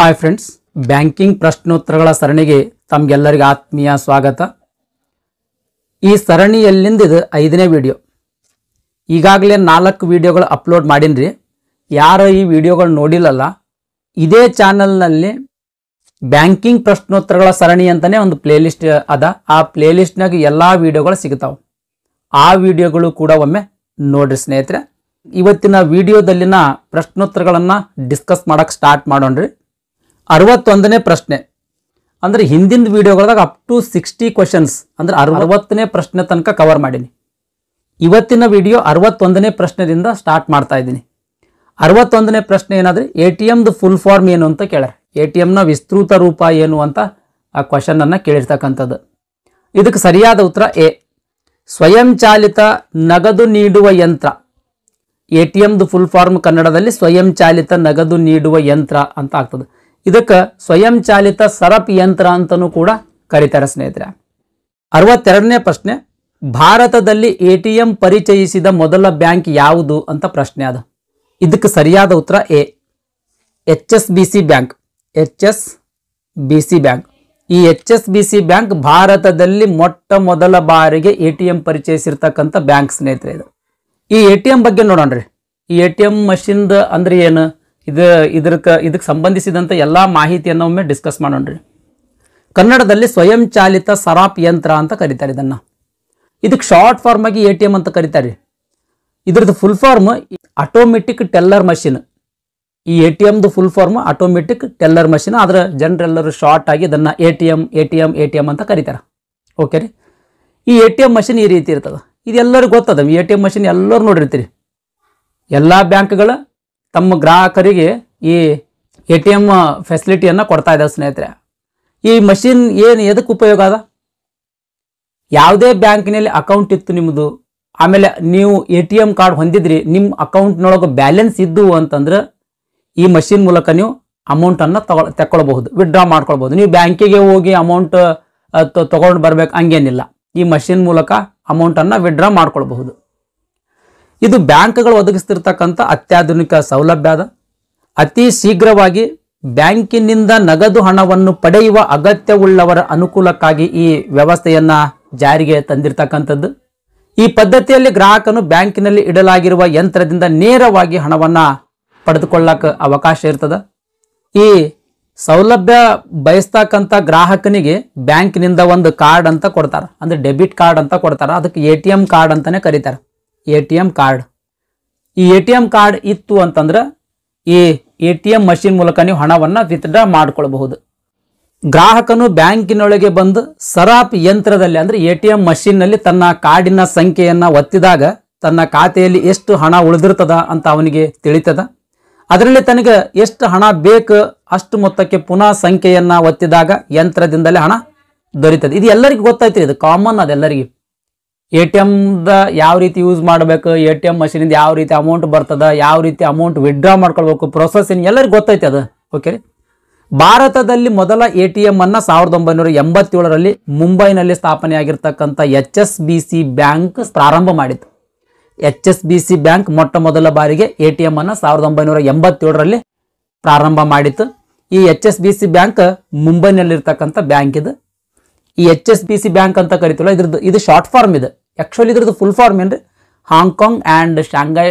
hi friends banking ಪ್ರಶ್ನೋತ್ತರಗಳ ಸರಣಿಗೆ ತಮ್ಗೆಲ್ಲರಿಗೆ ಆತ್ಮೀಯ ಸ್ವಾಗತ ಈ ಸರಣಿಯಲ್ಲಿಂದ ಇದು ಐದನೇ ವಿಡಿಯೋ ಈಗಾಗಲೇ ನಾಲ್ಕು ವಿಡಿಯೋಗಳು ಅಪ್ಲೋಡ್ ಮಾಡೀನಿ ಯಾರು ಈ ವಿಡಿಯೋಗಳು ನೋಡಿಲ್ಲಲ್ಲ ಇದೇ ಚಾನಲ್ನಲ್ಲಿ ಬ್ಯಾಂಕಿಂಗ್ ಪ್ರಶ್ನೋತ್ತರಗಳ ಸರಣಿ ಅಂತಲೇ ಒಂದು ಪ್ಲೇಲಿಸ್ಟ್ ಅದ ಆ ಪ್ಲೇಲಿಸ್ಟ್ನಾಗ ಎಲ್ಲ ವಿಡಿಯೋಗಳು ಸಿಗ್ತಾವೆ ಆ ವಿಡಿಯೋಗಳು ಕೂಡ ಒಮ್ಮೆ ನೋಡ್ರಿ ಸ್ನೇಹಿತರೆ ಇವತ್ತಿನ ವಿಡಿಯೋದಲ್ಲಿನ ಪ್ರಶ್ನೋತ್ತರಗಳನ್ನು ಡಿಸ್ಕಸ್ ಮಾಡೋಕ್ಕೆ ಸ್ಟಾರ್ಟ್ ಮಾಡೋಣ್ರಿ ಅರವತ್ತೊಂದನೇ ಪ್ರಶ್ನೆ ಅಂದರೆ ಹಿಂದಿನ ವೀಡಿಯೋಗಳದಾಗ ಅಪ್ ಟು ಸಿಕ್ಸ್ಟಿ ಕ್ವಶನ್ಸ್ ಅಂದರೆ ಅರವತ್ತನೇ ಪ್ರಶ್ನೆ ತನಕ ಕವರ್ ಮಾಡೀನಿ ಇವತ್ತಿನ ವಿಡಿಯೋ ಅರವತ್ತೊಂದನೇ ಪ್ರಶ್ನೆಯಿಂದ ಸ್ಟಾರ್ಟ್ ಮಾಡ್ತಾ ಇದ್ದೀನಿ ಅರವತ್ತೊಂದನೇ ಪ್ರಶ್ನೆ ಏನಾದರೆ ಎ ಟಿ ಎಮ್ದು ಫುಲ್ ಫಾರ್ಮ್ ಏನು ಅಂತ ಕೇಳಾರೆ ಎ ಟಿ ಎಮ್ನ ವಿಸ್ತೃತ ರೂಪ ಏನು ಅಂತ ಆ ಕ್ವಶನನ್ನು ಕೇಳಿರ್ತಕ್ಕಂಥದ್ದು ಇದಕ್ಕೆ ಸರಿಯಾದ ಉತ್ತರ ಎ ಸ್ವಯಂಚಾಲಿತ ನಗದು ನೀಡುವ ಯಂತ್ರ ಎ ಟಿ ಎಮ್ದು ಫುಲ್ ಫಾರ್ಮ್ ಕನ್ನಡದಲ್ಲಿ ಸ್ವಯಂಚಾಲಿತ ನಗದು ನೀಡುವ ಯಂತ್ರ ಅಂತ ಆಗ್ತದೆ ಇದಕ್ಕೆ ಸ್ವಯಂಚಾಲಿತ ಸರಪ್ ಯಂತ್ರ ಅಂತಲೂ ಕೂಡ ಕರೀತಾರೆ ಸ್ನೇಹಿತರೆ ಅರವತ್ತೆರಡನೇ ಪ್ರಶ್ನೆ ಭಾರತದಲ್ಲಿ ಎ ಟಿ ಎಂ ಪರಿಚಯಿಸಿದ ಮೊದಲ ಬ್ಯಾಂಕ್ ಯಾವುದು ಅಂತ ಪ್ರಶ್ನೆ ಅದ ಇದಕ್ಕೆ ಸರಿಯಾದ ಉತ್ತರ A H S B C bank H S B C bank ಈ H S B C bank ಭಾರತದಲ್ಲಿ ಮೊಟ್ಟ ಮೊದಲ ಬಾರಿಗೆ ಎ ಟಿ ಎಂ ಪರಿಚಯಿಸಿರ್ತಕ್ಕಂಥ ಬ್ಯಾಂಕ್ ಸ್ನೇಹಿತರೆ ಇದು ಈ ಎ ಟಿ ಎಂ ಬಗ್ಗೆ ನೋಡೋಣ ರೀ ಈ ಎ ಟಿ ಎಂ ಮಷಿನ್ದು ಅಂದ್ರೆ ಏನು ಇದು ಇದಕ್ಕೆ ಇದಕ್ಕೆ ಸಂಬಂಧಿಸಿದಂಥ ಎಲ್ಲ ಮಾಹಿತಿಯನ್ನು ಒಮ್ಮೆ ಡಿಸ್ಕಸ್ ಮಾಡೋಣ್ರಿ ಕನ್ನಡದಲ್ಲಿ ಸ್ವಯಂಚಾಲಿತ ಸರಾಪ್ ಯಂತ್ರ ಅಂತ ಕರೀತಾರೆ ಇದನ್ನು ಇದಕ್ಕೆ ಶಾರ್ಟ್ ಫಾರ್ಮ್ ಆಗಿ ಎ ಟಿ ಎಮ್ ಅಂತ ಕರೀತಾರೆ ಇದ್ರದ್ದು full form automatic teller machine ಈ ಎ ಟಿ ಎಮ್ದು full form automatic teller machine ಆದರೆ ಜನರೆಲ್ಲರೂ ಶಾರ್ಟ್ ಆಗಿ ಇದನ್ನು A T M A T M A T M ಅಂತ ಕರೀತಾರೆ ಓಕೆ ರೀ ಈ ಎ ಟಿ ಎಮ್ ಮಷಿನ್ ಈ ರೀತಿ ಇರ್ತದೆ ಎಲ್ಲರಿಗೂ ಗೊತ್ತದ ಎ ಟಿ ಎಮ್ ಮಷಿನ್ ಎಲ್ಲರೂ ನೋಡಿರ್ತೀರಿ ಎಲ್ಲ ಬ್ಯಾಂಕ್ಗಳ ತಮ್ಮ ಗ್ರಾಹಕರಿಗೆ ಈ ಎ ಟಿ ಎಮ್ ಫೆಸಿಲಿಟಿಯನ್ನು ಕೊಡ್ತಾ ಇದ್ದಾವೆ ಸ್ನೇಹಿತರೆ ಈ ಮಷಿನ್ ಏನು ಎದಕ್ಕೆ ಉಪಯೋಗ ಅದ ಯಾವುದೇ ಬ್ಯಾಂಕಿನಲ್ಲಿ ಅಕೌಂಟ್ ಇತ್ತು ನಿಮ್ಮದು ಆಮೇಲೆ ನೀವು ಎ ಟಿ ಎಮ್ ಕಾರ್ಡ್ ಹೊಂದಿದ್ರಿ ನಿಮ್ಮ ಅಕೌಂಟ್ನೊಳಗೆ ಬ್ಯಾಲೆನ್ಸ್ ಇದ್ದು ಅಂತಂದ್ರೆ ಈ ಮಷಿನ್ ಮೂಲಕ ನೀವು ಅಮೌಂಟನ್ನು ತಗೊಳ್ ತಗೊಳ್ಬಹುದು ವಿಡ್ರಾ ಮಾಡ್ಕೊಳ್ಬಹುದು ನೀವು ಬ್ಯಾಂಕಿಗೆ ಹೋಗಿ ಅಮೌಂಟ್ ತಗೊಂಡು ಬರ್ಬೇಕು ಹಂಗೇನಿಲ್ಲ ಈ ಮಷಿನ್ ಮೂಲಕ ಅಮೌಂಟನ್ನು ವಿಡ್ರಾ ಮಾಡ್ಕೊಳ್ಬಹುದು ಇದು ಬ್ಯಾಂಕ್ಗಳು ಒದಗಿಸ್ತಿರ್ತಕ್ಕಂಥ ಅತ್ಯಾಧುನಿಕ ಸೌಲಭ್ಯ ಅದ ಅತಿ ಶೀಘ್ರವಾಗಿ ಬ್ಯಾಂಕಿನಿಂದ ನಗದು ಹಣವನ್ನು ಪಡೆಯುವ ಅಗತ್ಯವುಳ್ಳವರ ಅನುಕೂಲಕ್ಕಾಗಿ ಈ ವ್ಯವಸ್ಥೆಯನ್ನು ಜಾರಿಗೆ ತಂದಿರತಕ್ಕಂಥದ್ದು ಈ ಪದ್ಧತಿಯಲ್ಲಿ ಗ್ರಾಹಕನು ಬ್ಯಾಂಕಿನಲ್ಲಿ ಇಡಲಾಗಿರುವ ಯಂತ್ರದಿಂದ ನೇರವಾಗಿ ಹಣವನ್ನು ಪಡೆದುಕೊಳ್ಳಕ್ಕೆ ಅವಕಾಶ ಇರ್ತದೆ ಈ ಸೌಲಭ್ಯ ಬಯಸ್ತಕ್ಕಂಥ ಗ್ರಾಹಕನಿಗೆ ಬ್ಯಾಂಕಿನಿಂದ ಒಂದು ಕಾರ್ಡ್ ಅಂತ ಕೊಡ್ತಾರೆ ಅಂದ್ರೆ ಡೆಬಿಟ್ ಕಾರ್ಡ್ ಅಂತ ಕೊಡ್ತಾರೆ ಅದಕ್ಕೆ ಎ ಟಿ ಕಾರ್ಡ್ ಅಂತಲೇ ಕರೀತಾರೆ ಎ ಟಿ ಎಂ ಕಾರ್ಡ್ ಈ ಎ ಟಿ ಎಂ ಕಾರ್ಡ್ ಇತ್ತು ಅಂತಂದ್ರೆ ಈ ಎ ಟಿ ಎಂ ಮಷಿನ್ ಮೂಲಕ ನೀವು ಹಣವನ್ನು ವಿತ್ಡ್ರಾ ಮಾಡ್ಕೊಳ್ಬಹುದು ಗ್ರಾಹಕನು ಬ್ಯಾಂಕಿನೊಳಗೆ ಬಂದು ಸರಾಪ್ ಯಂತ್ರದಲ್ಲಿ ಅಂದರೆ ಎ ಟಿ ಎಮ್ ಮಷಿನ್ನಲ್ಲಿ ತನ್ನ ಕಾರ್ಡಿನ ಸಂಖ್ಯೆಯನ್ನು ಒತ್ತಿದಾಗ ತನ್ನ ಖಾತೆಯಲ್ಲಿ ಎಷ್ಟು ಹಣ ಉಳಿದಿರ್ತದ ಅಂತ ಅವನಿಗೆ ತಿಳಿತದ ಅದರಲ್ಲಿ ತನಗೆ ಎಷ್ಟು ಹಣ ಬೇಕು ಅಷ್ಟು ಮೊತ್ತಕ್ಕೆ ಪುನಃ ಸಂಖ್ಯೆಯನ್ನು ಒತ್ತಿದಾಗ ಯಂತ್ರದಿಂದಲೇ ಹಣ ದೊರೀತದೆ ಇದು ಎಲ್ಲರಿಗೂ ಗೊತ್ತಾಯ್ತು ಇದು ಕಾಮನ್ ಅದೆಲ್ಲರಿಗೆ ಎ ಟಿ ಎಮ್ದ ಯಾವ ರೀತಿ ಯೂಸ್ ಮಾಡಬೇಕು ಎ ಟಿ ಎಮ್ ಮಷೀನಿಂದ ಯಾವ ರೀತಿ ಅಮೌಂಟ್ ಬರ್ತದ ಯಾವ ರೀತಿ ಅಮೌಂಟ್ ವಿಡ್ರಾ ಮಾಡ್ಕೊಳ್ಬೇಕು ಪ್ರೊಸೆಸಿಂಗ್ ಎಲ್ಲರಿಗೂ ಗೊತ್ತೈತೆ ಅದು ಓಕೆ ಭಾರತದಲ್ಲಿ ಮೊದಲ ಎ ಟಿ ಎಮ್ ಅನ್ನು ಸಾವಿರದ ಒಂಬೈನೂರ ಎಂಬತ್ತೇಳರಲ್ಲಿ ಮುಂಬೈನಲ್ಲಿ ಆಗಿರ್ತಕ್ಕಂಥ H S B C bank ಪ್ರಾರಂಭ ಮಾಡಿತ್ತು H S B C bank ಮೊಟ್ಟ ಮೊದಲ ಬಾರಿಗೆ ಎ ಟಿ ಎಮ್ ಅನ್ನು ಸಾವಿರದ ಒಂಬೈನೂರ ಎಂಬತ್ತೇಳರಲ್ಲಿ ಪ್ರಾರಂಭ ಮಾಡಿತ್ತು ಈ H S B C bank ಮುಂಬೈನಲ್ಲಿರ್ತಕ್ಕಂಥ ಬ್ಯಾಂಕ್ ಇದು ಈ H S B C bank ಅಂತ ಕರಿತೀವಲ್ಲ ಇದ್ರದ್ದು ಇದು ಶಾರ್ಟ್ ಫಾರ್ಮ್ ಇದೆ ಆ್ಯಕ್ಚುಲಿ ಇದ್ರದ್ದು ಫುಲ್ ಫಾರ್ಮ್ ಏನು ರೀ Hong Kong and Shanghai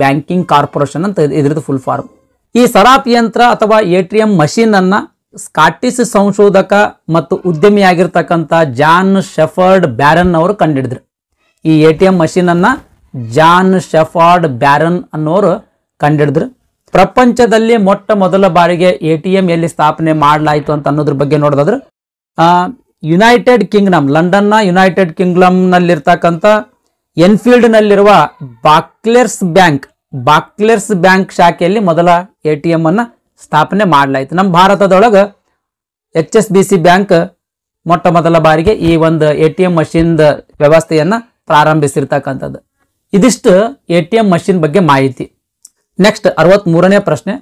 banking corporation ಅಂತ ಇದ್ರದ್ದು ಫುಲ್ ಫಾರ್ಮ್ ಈ ಸರಾಪ್ ಯಂತ್ರ ಅಥವಾ ಎ ಟಿ ಎಂ ಮಷೀನನ್ನು ಸ್ಕಾಟಿಸ್ ಸಂಶೋಧಕ ಮತ್ತು ಉದ್ಯಮಿಯಾಗಿರ್ತಕ್ಕಂಥ ಜಾನ್ ಶೆಫರ್ಡ್ ಬ್ಯಾರನ್ ಅವರು ಕಂಡಿಡಿದ್ರು ಈ ಎ ಟಿ ಎಂ ಮಷೀನನ್ನು ಜಾನ್ ಶೆಫರ್ಡ್ ಬ್ಯಾರನ್ ಅನ್ನೋರು ಕಂಡಿಡಿದ್ರು ಪ್ರಪಂಚದಲ್ಲಿ ಮೊಟ್ಟ ಮೊದಲ ಬಾರಿಗೆ ಎ ಟಿ ಎಂ ಎಲ್ಲಿ ಸ್ಥಾಪನೆ ಮಾಡಲಾಯಿತು ಅಂತ ಅನ್ನೋದ್ರ ಬಗ್ಗೆ ನೋಡೋದಾದ್ರೆ ಯುನೈಟೆಡ್ ಕಿಂಗ್ಡಮ್ ಲಂಡನ್ನ ಯುನೈಟೆಡ್ ಎನ್ಫೀಲ್ಡ್ ಎನ್ಫೀಲ್ಡ್ನಲ್ಲಿರುವ ಬಾಕ್ಲೆರ್ಸ್ ಬ್ಯಾಂಕ್ ಬಾಕ್ಲೆರ್ಸ್ ಬ್ಯಾಂಕ್ ಶಾಖೆಯಲ್ಲಿ ಮೊದಲ ಎ ಟಿ ಎಮ್ ಅನ್ನು ಸ್ಥಾಪನೆ ಮಾಡಲಾಯಿತು ನಮ್ಮ ಭಾರತದೊಳಗೆ H S B C bank ಮೊಟ್ಟ ಮೊದಲ ಬಾರಿಗೆ ಈ ಒಂದು ಎ ಟಿ ಎಮ್ ಮಷಿನ್ದ ವ್ಯವಸ್ಥೆಯನ್ನು ಪ್ರಾರಂಭಿಸಿರ್ತಕ್ಕಂಥದ್ದು ಇದಿಷ್ಟು ಎ ಟಿ ಎಮ್ ಮಷಿನ್ ಬಗ್ಗೆ ಮಾಹಿತಿ ನೆಕ್ಸ್ಟ್ ಮೂರನೇ ಪ್ರಶ್ನೆ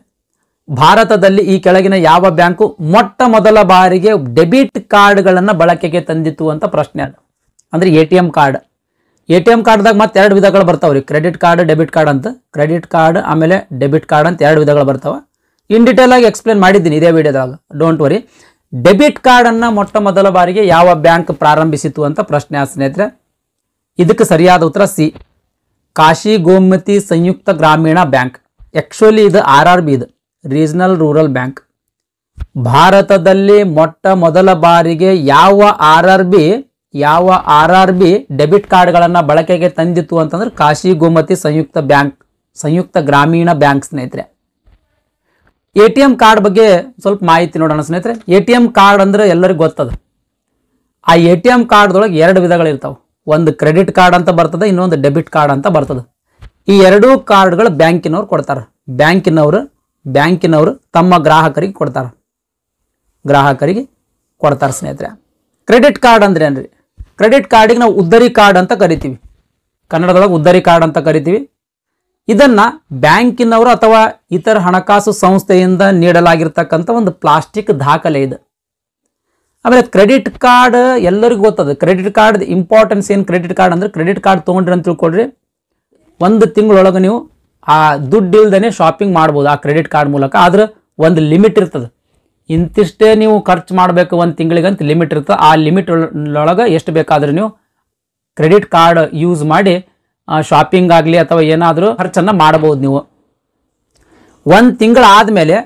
ಭಾರತದಲ್ಲಿ ಈ ಕೆಳಗಿನ ಯಾವ ಬ್ಯಾಂಕು ಮೊಟ್ಟ ಮೊದಲ ಬಾರಿಗೆ ಡೆಬಿಟ್ ಕಾರ್ಡ್ಗಳನ್ನು ಬಳಕೆಗೆ ತಂದಿತ್ತು ಅಂತ ಪ್ರಶ್ನೆ ಅದು ಅಂದರೆ A T M card A T M ಕಾರ್ಡ್ದಾಗ ಮತ್ತೆ ಎರಡು ವಿಧಗಳು ಬರ್ತಾವೆ ರೀ ಕ್ರೆಡಿಟ್ ಕಾರ್ಡ್ ಡೆಬಿಟ್ ಕಾರ್ಡ್ ಅಂತ ಕ್ರೆಡಿಟ್ ಕಾರ್ಡ್ ಆಮೇಲೆ ಡೆಬಿಟ್ ಕಾರ್ಡ್ ಅಂತ ಎರಡು ವಿಧಗಳು ಬರ್ತಾವೆ ಇನ್ ಡೀಟೇಲ್ ಆಗಿ ಎಕ್ಸ್ಪ್ಲೇನ್ ಮಾಡಿದ್ದೀನಿ ಇದೇ ವಿಡಿಯೋದಾಗ ಡೋಂಟ್ ವರಿ ಡೆಬಿಟ್ ಕಾರ್ಡನ್ನು ಮೊಟ್ಟ ಮೊದಲ ಬಾರಿಗೆ ಯಾವ ಬ್ಯಾಂಕ್ ಪ್ರಾರಂಭಿಸಿತು ಅಂತ ಪ್ರಶ್ನೆ ಸ್ನೇಹಿತರೆ ಇದಕ್ಕೆ ಸರಿಯಾದ ಉತ್ತರ C Kashi Gomti Samyut Gramin bank actually ಇದು ಆರ್ ಆರ್ ಬಿ ಇದು ರೀಜನಲ್ ರೂರಲ್ ಬ್ಯಾಂಕ್ ಭಾರತದಲ್ಲಿ ಮೊಟ್ಟ ಮೊದಲ ಬಾರಿಗೆ ಯಾವ ಆರ್ ಆರ್ ಬಿ ಯಾವ ಆರ್ ಆರ್ ಬಿ ಡೆಬಿಟ್ ಕಾರ್ಡ್ಗಳನ್ನು ಬಳಕೆಗೆ ತಂದಿತ್ತು ಅಂತಂದ್ರೆ ಕಾಶಿ ಗೋಮತಿ ಸಂಯುಕ್ತ ಬ್ಯಾಂಕ್ ಸಂಯುಕ್ತ ಗ್ರಾಮೀಣ ಬ್ಯಾಂಕ್ ಸ್ನೇಹಿತರೆ ಎ ಟಿ ಎಂ ಕಾರ್ಡ್ ಬಗ್ಗೆ ಸ್ವಲ್ಪ ಮಾಹಿತಿ ನೋಡೋಣ ಸ್ನೇಹಿತರೆ ಎ ಟಿ ಎಂ ಕಾರ್ಡ್ ಅಂದರೆ ಎಲ್ಲರಿಗೂ ಗೊತ್ತದ ಆ ಎ ಟಿ ಎಂ ಕಾರ್ಡ್ದೊಳಗೆ ಎರಡು ವಿಧಗಳಿರ್ತಾವೆ ಒಂದು ಕ್ರೆಡಿಟ್ ಕಾರ್ಡ್ ಅಂತ ಬರ್ತದೆ ಇನ್ನೊಂದು ಡೆಬಿಟ್ ಕಾರ್ಡ್ ಅಂತ ಬರ್ತದೆ ಈ ಎರಡೂ ಕಾರ್ಡ್ಗಳು ಬ್ಯಾಂಕಿನವ್ರು ಕೊಡ್ತಾರೆ ಬ್ಯಾಂಕಿನವರು ಬ್ಯಾಂಕಿನವರು ತಮ್ಮ ಗ್ರಾಹಕರಿಗೆ ಕೊಡ್ತಾರೆ ಗ್ರಾಹಕರಿಗೆ ಕೊಡ್ತಾರೆ ಸ್ನೇಹಿತರೆ ಕ್ರೆಡಿಟ್ ಕಾರ್ಡ್ ಅಂದ್ರೆ ಏನು ಕ್ರೆಡಿಟ್ ಕಾರ್ಡಿಗೆ ನಾವು ಉದ್ದರಿ ಕಾರ್ಡ್ ಅಂತ ಕರಿತೀವಿ ಕನ್ನಡದೊಳಗೆ ಉದ್ದರಿ ಕಾರ್ಡ್ ಅಂತ ಕರಿತೀವಿ ಇದನ್ನು ಬ್ಯಾಂಕಿನವರು ಅಥವಾ ಇತರ ಹಣಕಾಸು ಸಂಸ್ಥೆಯಿಂದ ನೀಡಲಾಗಿರ್ತಕ್ಕಂಥ ಒಂದು ಪ್ಲಾಸ್ಟಿಕ್ ದಾಖಲೆ ಇದು ಆಮೇಲೆ ಕ್ರೆಡಿಟ್ ಕಾರ್ಡ್ ಎಲ್ಲರಿಗೂ ಗೊತ್ತದ ಕ್ರೆಡಿಟ್ ಕಾರ್ಡ್ ಇಂಪಾರ್ಟೆನ್ಸ್ ಏನು ಕ್ರೆಡಿಟ್ ಕಾರ್ಡ್ ಅಂದರೆ ಕ್ರೆಡಿಟ್ ಕಾರ್ಡ್ ತೊಗೊಂಡ್ರಿ ಅಂತ ತಿಳ್ಕೊಳ್ರಿ ಒಂದು ತಿಂಗಳೊಳಗೆ ನೀವು ಆ ದುಡ್ಡು ಇಲ್ದೇ ಶಾಪಿಂಗ್ ಮಾಡ್ಬೋದು ಆ ಕ್ರೆಡಿಟ್ ಕಾರ್ಡ್ ಮೂಲಕ ಆದ್ರೆ ಒಂದು ಲಿಮಿಟ್ ಇರ್ತದೆ ಇಂತಿಷ್ಟೇ ನೀವು ಖರ್ಚು ಮಾಡಬೇಕು ಒಂದು ತಿಂಗಳಿಗೆ ಅಂತ ಲಿಮಿಟ್ ಇರ್ತದೆ ಆ ಲಿಮಿಟ್ ಒಳಗೆ ಎಷ್ಟು ಬೇಕಾದರೂ ನೀವು ಕ್ರೆಡಿಟ್ ಕಾರ್ಡ್ ಯೂಸ್ ಮಾಡಿ ಶಾಪಿಂಗ್ ಆಗಲಿ ಅಥವಾ ಏನಾದರೂ ಖರ್ಚನ್ನು ಮಾಡ್ಬೋದು ನೀವು ಒಂದು ಆದಮೇಲೆ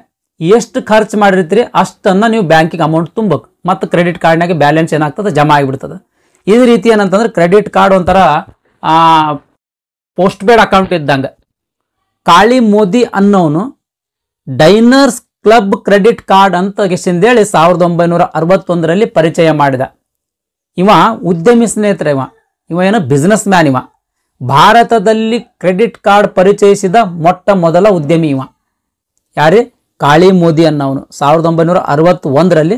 ಎಷ್ಟು ಖರ್ಚು ಮಾಡಿರ್ತೀರಿ ಅಷ್ಟನ್ನು ನೀವು ಬ್ಯಾಂಕಿಗೆ ಅಮೌಂಟ್ ತುಂಬಬೇಕು ಮತ್ತು ಕ್ರೆಡಿಟ್ ಕಾರ್ಡ್ನಾಗೆ ಬ್ಯಾಲೆನ್ಸ್ ಏನಾಗ್ತದೆ ಜಮಾ ಆಗಿಬಿಡ್ತದೆ ಇದೇ ರೀತಿ ಏನಂತಂದ್ರೆ ಕ್ರೆಡಿಟ್ ಕಾರ್ಡ್ ಒಂಥರ ಪೋಸ್ಟ್ ಪೇಡ್ ಅಕೌಂಟ್ ಇದ್ದಂಗೆ ಕಾಳಿ ಮೋದಿ ಅನ್ನೋನು ಡೈನರ್ಸ್ ಕ್ಲಬ್ ಕ್ರೆಡಿಟ್ ಕಾರ್ಡ್ ಅಂತ ಹೇಳಿ ಸಾವಿರದ ಒಂಬೈನೂರ ಅರವತ್ತೊಂದರಲ್ಲಿ ಪರಿಚಯ ಮಾಡಿದ ಇವ ಉದ್ಯಮಿ ಸ್ನೇಹಿತರೆ ಇವ ಇವ ಏನೋ ಬಿಸ್ನೆಸ್ ಮ್ಯಾನ್ ಇವ ಭಾರತದಲ್ಲಿ ಕ್ರೆಡಿಟ್ ಕಾರ್ಡ್ ಪರಿಚಯಿಸಿದ ಮೊಟ್ಟ ಮೊದಲ ಉದ್ಯಮಿ ಇವ ಯಾರೇ ಕಾಳಿ ಮೋದಿ ಅನ್ನೋನು ಸಾವಿರದ ಒಂಬೈನೂರ ಅರವತ್ತೊಂದರಲ್ಲಿ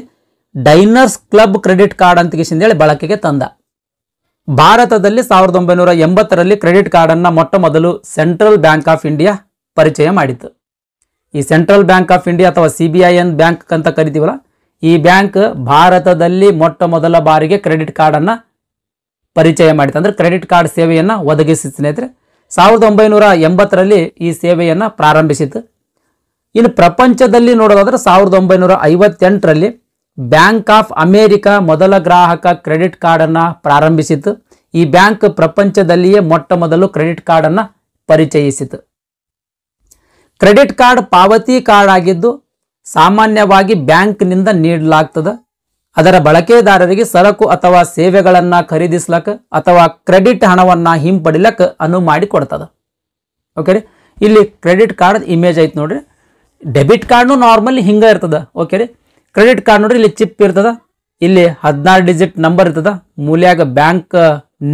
ಡೈನರ್ಸ್ ಕ್ಲಬ್ ಕ್ರೆಡಿಟ್ ಕಾರ್ಡ್ ಅಂತ ಹೇಳಿ ಬಳಕೆಗೆ ತಂದ ಭಾರತದಲ್ಲಿ ಸಾವಿರದ ಒಂಬೈನೂರ ಎಂಬತ್ತರಲ್ಲಿ ಕ್ರೆಡಿಟ್ ಕಾರ್ಡನ್ನು ಮೊಟ್ಟ ಮೊದಲು ಸೆಂಟ್ರಲ್ ಬ್ಯಾಂಕ್ ಆಫ್ ಇಂಡಿಯಾ ಪರಿಚಯ ಮಾಡಿತ್ತು ಈ ಸೆಂಟ್ರಲ್ ಬ್ಯಾಂಕ್ ಆಫ್ ಇಂಡಿಯಾ ಅಥವಾ C B I N bank ಅಂತ ಕರಿತೀವಲ್ಲ ಈ ಬ್ಯಾಂಕ್ ಭಾರತದಲ್ಲಿ ಮೊಟ್ಟ ಮೊದಲ ಬಾರಿಗೆ ಕ್ರೆಡಿಟ್ ಕಾರ್ಡನ್ನು ಪರಿಚಯ ಮಾಡಿತು ಅಂದ್ರೆ ಕ್ರೆಡಿಟ್ ಕಾರ್ಡ್ ಸೇವೆಯನ್ನು ಒದಗಿಸಿತ್ತು ಸ್ನೇಹಿತರೆ ಸಾವಿರದ ಒಂಬೈನೂರ ಎಂಬತ್ತರಲ್ಲಿ ಈ ಸೇವೆಯನ್ನು ಪ್ರಾರಂಭಿಸಿತ್ತು ಇನ್ನು ಪ್ರಪಂಚದಲ್ಲಿ ನೋಡೋದಾದ್ರೆ ಸಾವಿರದ ಒಂಬೈನೂರ ಐವತ್ತೆಂಟರಲ್ಲಿ ಬ್ಯಾಂಕ್ ಆಫ್ ಅಮೇರಿಕ ಮೊದಲ ಗ್ರಾಹಕ ಕ್ರೆಡಿಟ್ ಕಾರ್ಡನ್ನು ಪ್ರಾರಂಭಿಸಿತು ಈ ಬ್ಯಾಂಕ್ ಪ್ರಪಂಚದಲ್ಲಿಯೇ ಮೊಟ್ಟ ಮೊದಲು ಕ್ರೆಡಿಟ್ ಕಾರ್ಡನ್ನು ಪರಿಚಯಿಸಿತು ಕ್ರೆಡಿಟ್ ಕಾರ್ಡ್ ಪಾವತಿ ಕಾರ್ಡ್ ಆಗಿದ್ದು ಸಾಮಾನ್ಯವಾಗಿ ಬ್ಯಾಂಕ್ನಿಂದ ನೀಡಲಾಗ್ತದ ಅದರ ಬಳಕೆದಾರರಿಗೆ ಸರಕು ಅಥವಾ ಸೇವೆಗಳನ್ನು ಖರೀದಿಸ್ಲಕ್ಕ ಅಥವಾ ಕ್ರೆಡಿಟ್ ಹಣವನ್ನು ಹಿಂಪಡಿಲಕ್ಕೆ ಅನುವು ಮಾಡಿ ಓಕೆ ರೀ ಇಲ್ಲಿ ಕ್ರೆಡಿಟ್ ಕಾರ್ಡ್ ಇಮೇಜ್ ಐತೆ ನೋಡ್ರಿ ಡೆಬಿಟ್ ಕಾರ್ಡ್ನು ನಾರ್ಮಲಿ ಹಿಂಗೆ ಇರ್ತದೆ ಓಕೆ ರೀ ಕ್ರೆಡಿಟ್ ಕಾರ್ಡ್ ನೋಡ್ರಿ ಇಲ್ಲಿ ಚಿಪ್ ಇರ್ತದ ಇಲ್ಲಿ ಹದಿನಾರು ಡಿಜಿಟ್ ನಂಬರ್ ಇರ್ತದ ಮೂಲ್ಯಾಗ ಬ್ಯಾಂಕ್